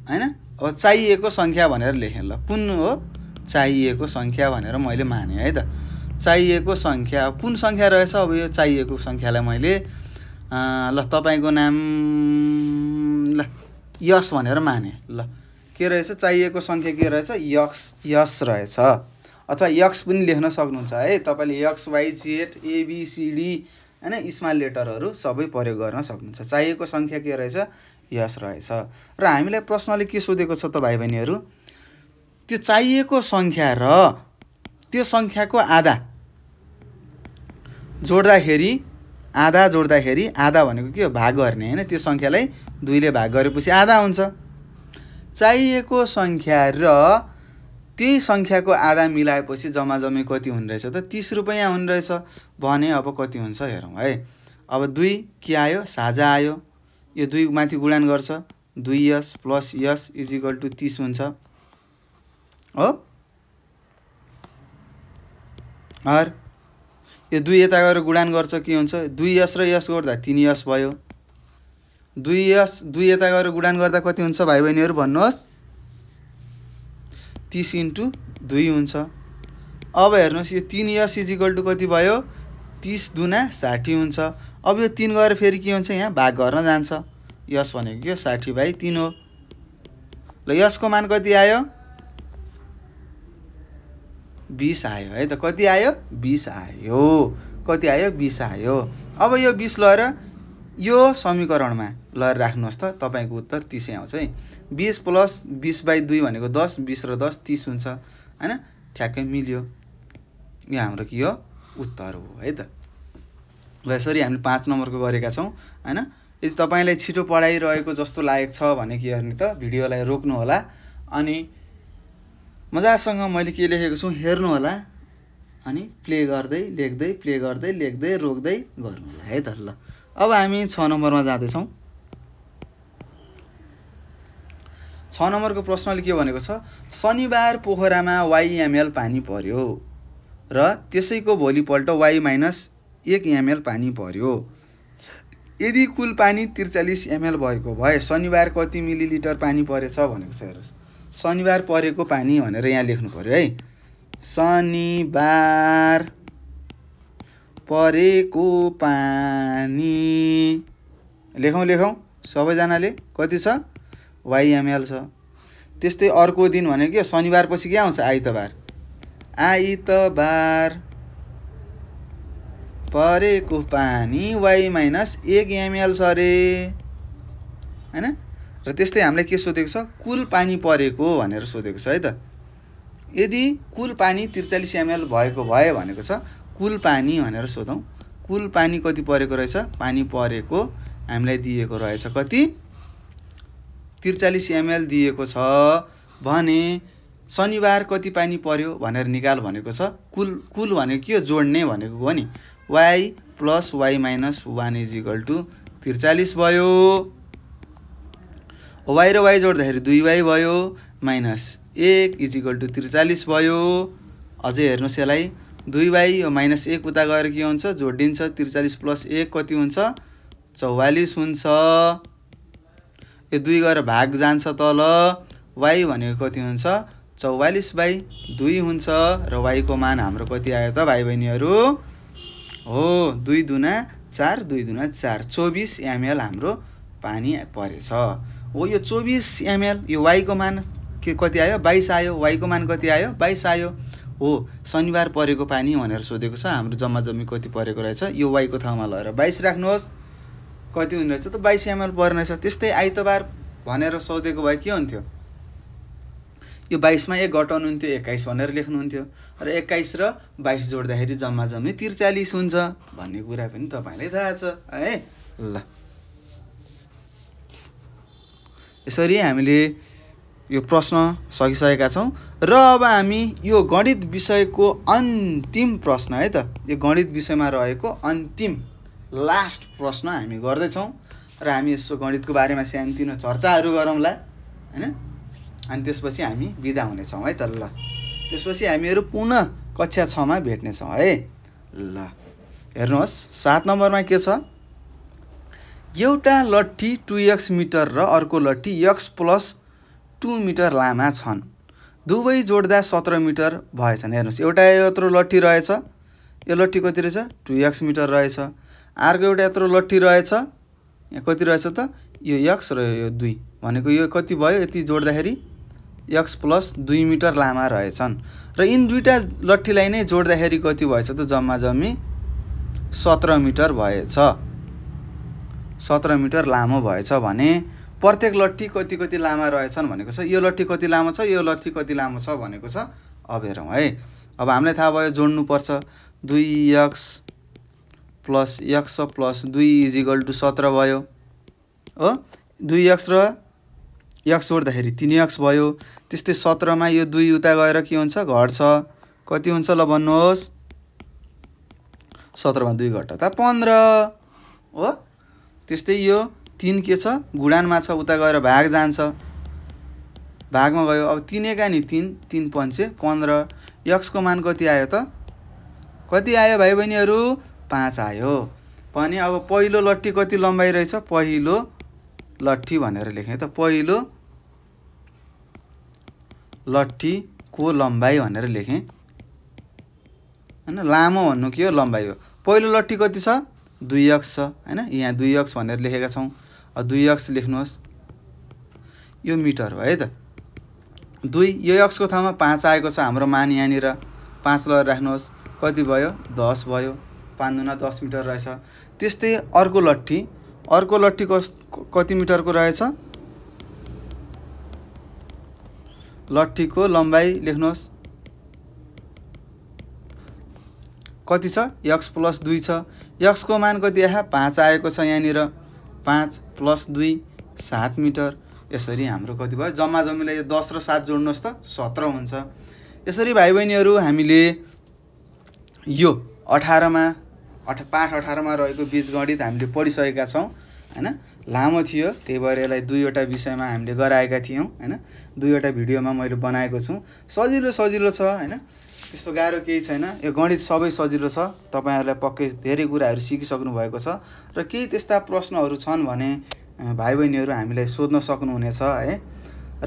होइन अब चाहिएको सङ्ख्या भनेर लेखेँ ल कुन हो चाहिएको सङ्ख्या भनेर मैले माने है त चाहिएको सङ्ख्या कुन सङ्ख्या रहेछ अब यो चाहिएको सङ्ख्यालाई मैले ल तपाईँको नाम ल यस भनेर माने ल के रहेछ चाहिएको सङ्ख्या के रहेछ यस यस रहेछ अथवा यक्स पनि लेख्न सक्नुहुन्छ है तपाईँले यक्स वाइ जेड एबिसिडी होइन स्माल लेटरहरू सबै प्रयोग गर्न सक्नुहुन्छ चाहिएको सङ्ख्या के रहेछ यस रहेछ र हामीलाई प्रश्नले के सोधेको छ त भाइ बहिनीहरू त्यो चाहिएको सङ्ख्या र त्यो सङ्ख्याको आधा जोड्दाखेरि आधा जोड्दाखेरि आधा भनेको के हो भाग गर्ने होइन त्यो सङ्ख्यालाई दुईले भाग गरेपछि आधा हुन्छ चाहिएको सङ्ख्या र त्यही सङ्ख्याको आधा मिलाएपछि जम्मा जम्मी कति हुने रहेछ त तिस रुपियाँ हुने रहेछ भने अब कति हुन्छ हेरौँ है अब दुई के आयो साझा आयो यो दुई माथि गुणान गर्छ दुई s plus s is to तिस हुन्छ हो हर यो दुई यता गएर गुणान गर्छ के हुन्छ दुई यस र यस गर्दा तिन यस भयो दुई यस दुई यता गएर गुणान गर्दा कति हुन्छ भाइ बहिनीहरू भन्नुहोस् तिस इन्टु दुई हुन्छ अब हेर्नुहोस् यो तिन यस इजिकल टु कति भयो तिस दुना साठी हुन्छ अब यो तिन गएर फेरि के हुन्छ यहाँ भाग गर्न जान्छ यस भनेको के साठी बाई तिन हो ल यसको मान कति आयो बिस आयो है त कति आयो बिस आयो कति आयो बिस आयो अब यो बिस लगेर यो समीकरणमा लगेर राख्नुहोस् त तपाईँको उत्तर तिसै आउँछ है बिस प्लस बिस बाई दुई भनेको दस बिस र दस तिस हुन्छ होइन ठ्याक्कै मिल्यो यो हाम्रो के हो उत्तर हो है त र यसरी हामीले पाँच नम्बरको गरेका छौँ होइन यदि तपाईँलाई छिटो पढाइरहेको जस्तो लागेको छ भने के गर्ने त भिडियोलाई रोक्नु होला अनि मजासँग मैले के लेखेको छु हेर्नु होला अनि प्ले गर्दै लेख्दै प्ले गर्दै लेख्दै रोक्दै गर्नु होला है त ल अब हामी छ नम्बरमा जाँदैछौँ छ नम्बरको प्रश्नले के भनेको छ शनिबार पोखरामा वाइएमएल पानी पर्यो र त्यसैको भोलिपल्ट वाइ माइनस एक एमएल पानी पर्यो यदि कुल पानी त्रिचालिस एमएल भएको भए शनिबार कति मिलिलिटर पानी परेछ भनेको छ हेर्नुहोस् शनिबार परेको पानी भनेर यहाँ लेख्नु पऱ्यो है शनिबार परेको पानी लेखौँ लेखौँ सबैजनाले कति छ वाइएमएल छ त्यस्तै अर्को दिन भनेको के शनिबार पछि के आउँछ आइतबार आइतबार परेको पानी वाइ माइनस एक एमएल छ अरे होइन र त्यस्तै हामीलाई के सोधेको छ कुल पानी परेको भनेर सोधेको छ है त यदि कुल पानी त्रिचालिस एमएल भएको भए भनेको छ कुल पानी भनेर सोधौँ कुल पानी कति परेको रहेछ पानी परेको हामीलाई दिएको रहेछ कति त्रिचालिस एमएल दिएको छ भने शनिबार कति पानी पर्यो भनेर निकाल भनेको छ कुल कुल भनेको के हो जोड्ने भनेको हो नि y plus y minus one equal to त्रिचालिस भयो वाइ र वाइ जोड्दाखेरि दुई वाइ भयो माइनस एक इजिकल टु त्रिचालिस भयो अझै हेर्नुहोस् यसलाई दुई वाइ यो माइनस एक उता गएर के हुन्छ जोडिन्छ त्रिचालिस प्लस एक कति हुन्छ चौवालिस हुन्छ यो दुई गएर भाग जान्छ तल वाइ भनेको कति हुन्छ चौवालिस बाई दुई हुन्छ र वाइको मान हाम्रो कति आयो त भाइ बहिनीहरू हो दुई दुना चार दुई दुना चार चौबिस एमएल हाम्रो पानी परेछ हो यो चौबिस एमएल यो वाइको मान के कति आयो बाइस आयो वाइको मान कति आयो बाइस आयो हो शनिबार परेको पानी भनेर सोधेको छ हाम्रो जम्मा जम्मी कति परेको रहेछ यो वाइको ठाउँमा लगेर बाइस राख्नुहोस् कति हुने रहेछ त बाइस एमएल पर्ने रहेछ त्यस्तै आइतबार भनेर सोधेको भए के हुन्थ्यो यो बाइसमा एक घटाउनुहुन्थ्यो एक्काइस भनेर लेख्नुहुन्थ्यो र एक्काइस र बाइस जोड्दाखेरि जम्मा जम्मी त्रिचालिस हुन्छ भन्ने कुरा पनि तपाईँलाई थाहा छ है ल यसरी हामीले यो प्रश्न सकिसकेका छौँ र अब हामी यो गणित विषयको अन्तिम प्रश्न है त यो गणित विषयमा रहेको अन्तिम लास्ट प्रश्न हामी गर्दैछौँ र हामी यसो गणितको बारेमा सानोतिनो चर्चाहरू गरौँला होइन अनि त्यसपछि हामी बिदा हुनेछौँ है त ल त्यसपछि हामीहरू पुनः कक्षा छमा भेट्नेछौँ है ल हेर्नुहोस् सात नम्बरमा के छ एउटा लट्ठी टु एक्स मिटर र अर्को लट्ठी एक्स प्लस टु मिटर लामा छन् दुवै जोड्दा सत्र मिटर भएछन् हेर्नुहोस् एउटा यत्रो लट्ठी रहेछ यो लट्ठी कति रहेछ टु एक्स मिटर रहेछ अर्को एउटा यत्रो लट्ठी रहेछ यहाँ कति रहेछ त यो यक्स र यो दुई भनेको यो कति भयो यति जोड्दाखेरि यक्स प्लस दुई मिटर लामा रहेछन् र यिन दुईवटा लट्ठीलाई नै जोड्दाखेरि कति भएछ त जम्मा जम्मी सत्र मिटर भएछ सत्र मिटर लामो भएछ भने प्रत्येक लट्ठी कति कति लामा रहेछन् भनेको छ यो लट्ठी कति लामो छ यो लट्ठी कति लामो छ भनेको छ अब हेरौँ है अब हामीलाई थाहा भयो जोड्नुपर्छ दुई यक्स प्लस यक्स प्लस दुई इज इक्वल टु सत्र भयो हो दुई एक्स र यक्स जोड्दाखेरि तिन एक्स भयो त्यस्तै सत्रमा यो दुई उता गएर के हुन्छ घट्छ कति हुन्छ ल भन्नुहोस् सत्रमा दुई त पन्ध्र हो त्यस्तै यो तिन के छ गुडानमा छ उता गएर भाग जान्छ भागमा गयो अब तिनेका नि तिन तिन पन्चे पन्ध्र यक्सको मान कति आयो त कति आयो भाइ बहिनीहरू पाँच आयो भने अब पहिलो लट्ठी कति लम्बाइ रहेछ पहिलो लट्ठी भनेर लेखेँ त पहिलो लट्ठीको लम्बाइ भनेर लेखेँ होइन लामो भन्नु के हो लम्बाइ हो पहिलो लट्ठी कति छ दुई अक्स छ होइन यहाँ दुई अक्स भनेर लेखेका छौँ दुई अक्स लेख्नुहोस् यो मिटर हो है त दुई यो अक्सको ठाउँमा पाँच आएको छ हाम्रो मान यहाँनिर पाँच लगेर राख्नुहोस् कति भयो दस भयो पाँच दुना दस मिटर रहेछ त्यस्तै अर्को लट्ठी अर्को लट्ठी कस कति मिटरको रहेछ लट्ठीको लम्बाइ लेख्नुहोस् कति छ यक्स प्लस दुई छ यक्सको मान कति आहा पाँच आएको छ यहाँनिर पाँच प्लस दुई सात मिटर यसरी हाम्रो कति भयो जम्मा जम्मीलाई दस र सात जोड्नुहोस् त सत्र हुन्छ यसरी भाइ बहिनीहरू हामीले यो अठारमा अठ पाठ अठारमा रहेको गणित हामीले पढिसकेका छौँ होइन लामो थियो त्यही भएर यसलाई दुईवटा विषयमा हामीले गराएका थियौँ होइन दुईवटा भिडियोमा मैले बनाएको छु सजिलो सजिलो छ होइन त्यस्तो गाह्रो केही छैन यो गणित सबै सजिलो छ तपाईँहरूलाई पक्कै धेरै कुराहरू सिकिसक्नु भएको छ र केही त्यस्ता प्रश्नहरू छन् भने भाइ बहिनीहरू हामीलाई सोध्न सक्नुहुनेछ है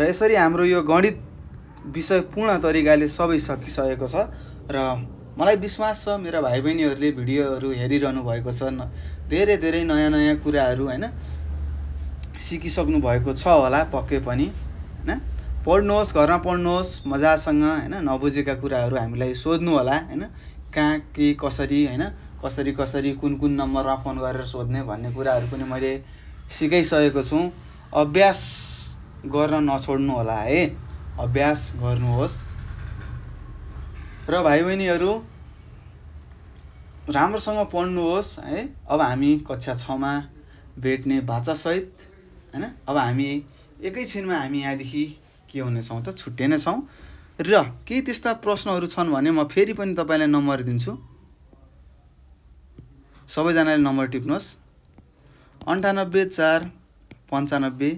र यसरी हाम्रो यो गणित विषय पूर्ण तरिकाले सबै सकिसकेको छ र मलाई विश्वास छ मेरा भाइ बहिनीहरूले भिडियोहरू हेरिरहनु भएको छ धेरै धेरै नयाँ नयाँ कुराहरू होइन सिकिसक्नु भएको छ होला पक्कै पनि होइन पढ्नुहोस् घरमा पढ्नुहोस् मजासँग होइन नबुझेका कुराहरू हामीलाई सोध्नु होला होइन कहाँ के कसरी होइन कसरी कसरी कुन कुन नम्बरमा फोन गरेर सोध्ने भन्ने कुराहरू पनि मैले सिकाइसकेको छु अभ्यास गर्न नछोड्नु होला है अभ्यास गर्नुहोस् र भाइ बहिनीहरू राम्रोसँग पढ्नुहोस् है अब हामी कक्षा छमा भेट्ने भाषासहित होइन अब हामी एकैछिनमा हामी यहाँदेखि के हुनेछौँ त छुट्टै नै छौँ र केही त्यस्ता प्रश्नहरू छन् भने म फेरि पनि तपाईँलाई नम्बर दिन्छु सबैजनाले नम्बर टिप्नुहोस् अन्ठानब्बे चार पन्चानब्बे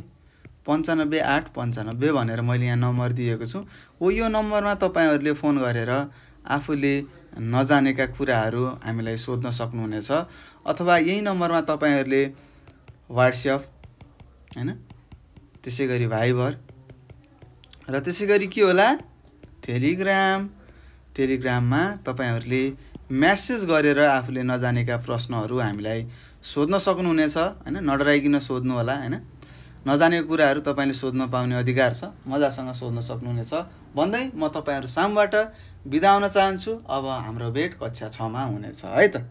पन्चानब्बे आठ पन्चानब्बे भनेर मैले यहाँ नम्बर दिएको छु हो यो नम्बरमा तपाईँहरूले फोन गरेर आफूले नजानेका कुराहरू हामीलाई सोध्न सक्नुहुनेछ अथवा यही नम्बरमा तपाईँहरूले वाट्सएप होइन त्यसै गरी भाइबर र त्यसै गरी के होला टेलिग्राम टेलिग्राममा तपाईँहरूले म्यासेज गरेर आफूले नजानेका प्रश्नहरू हामीलाई सोध्न सक्नुहुनेछ होइन नडराइकन सोध्नु होला होइन नजानेको कुराहरू तपाईँले सोध्न पाउने अधिकार छ मजासँग सोध्न सक्नुहुनेछ भन्दै म तपाईँहरू सामबाट बिदा हुन चाहन्छु अब हाम्रो भेट कक्षा छमा हुनेछ है त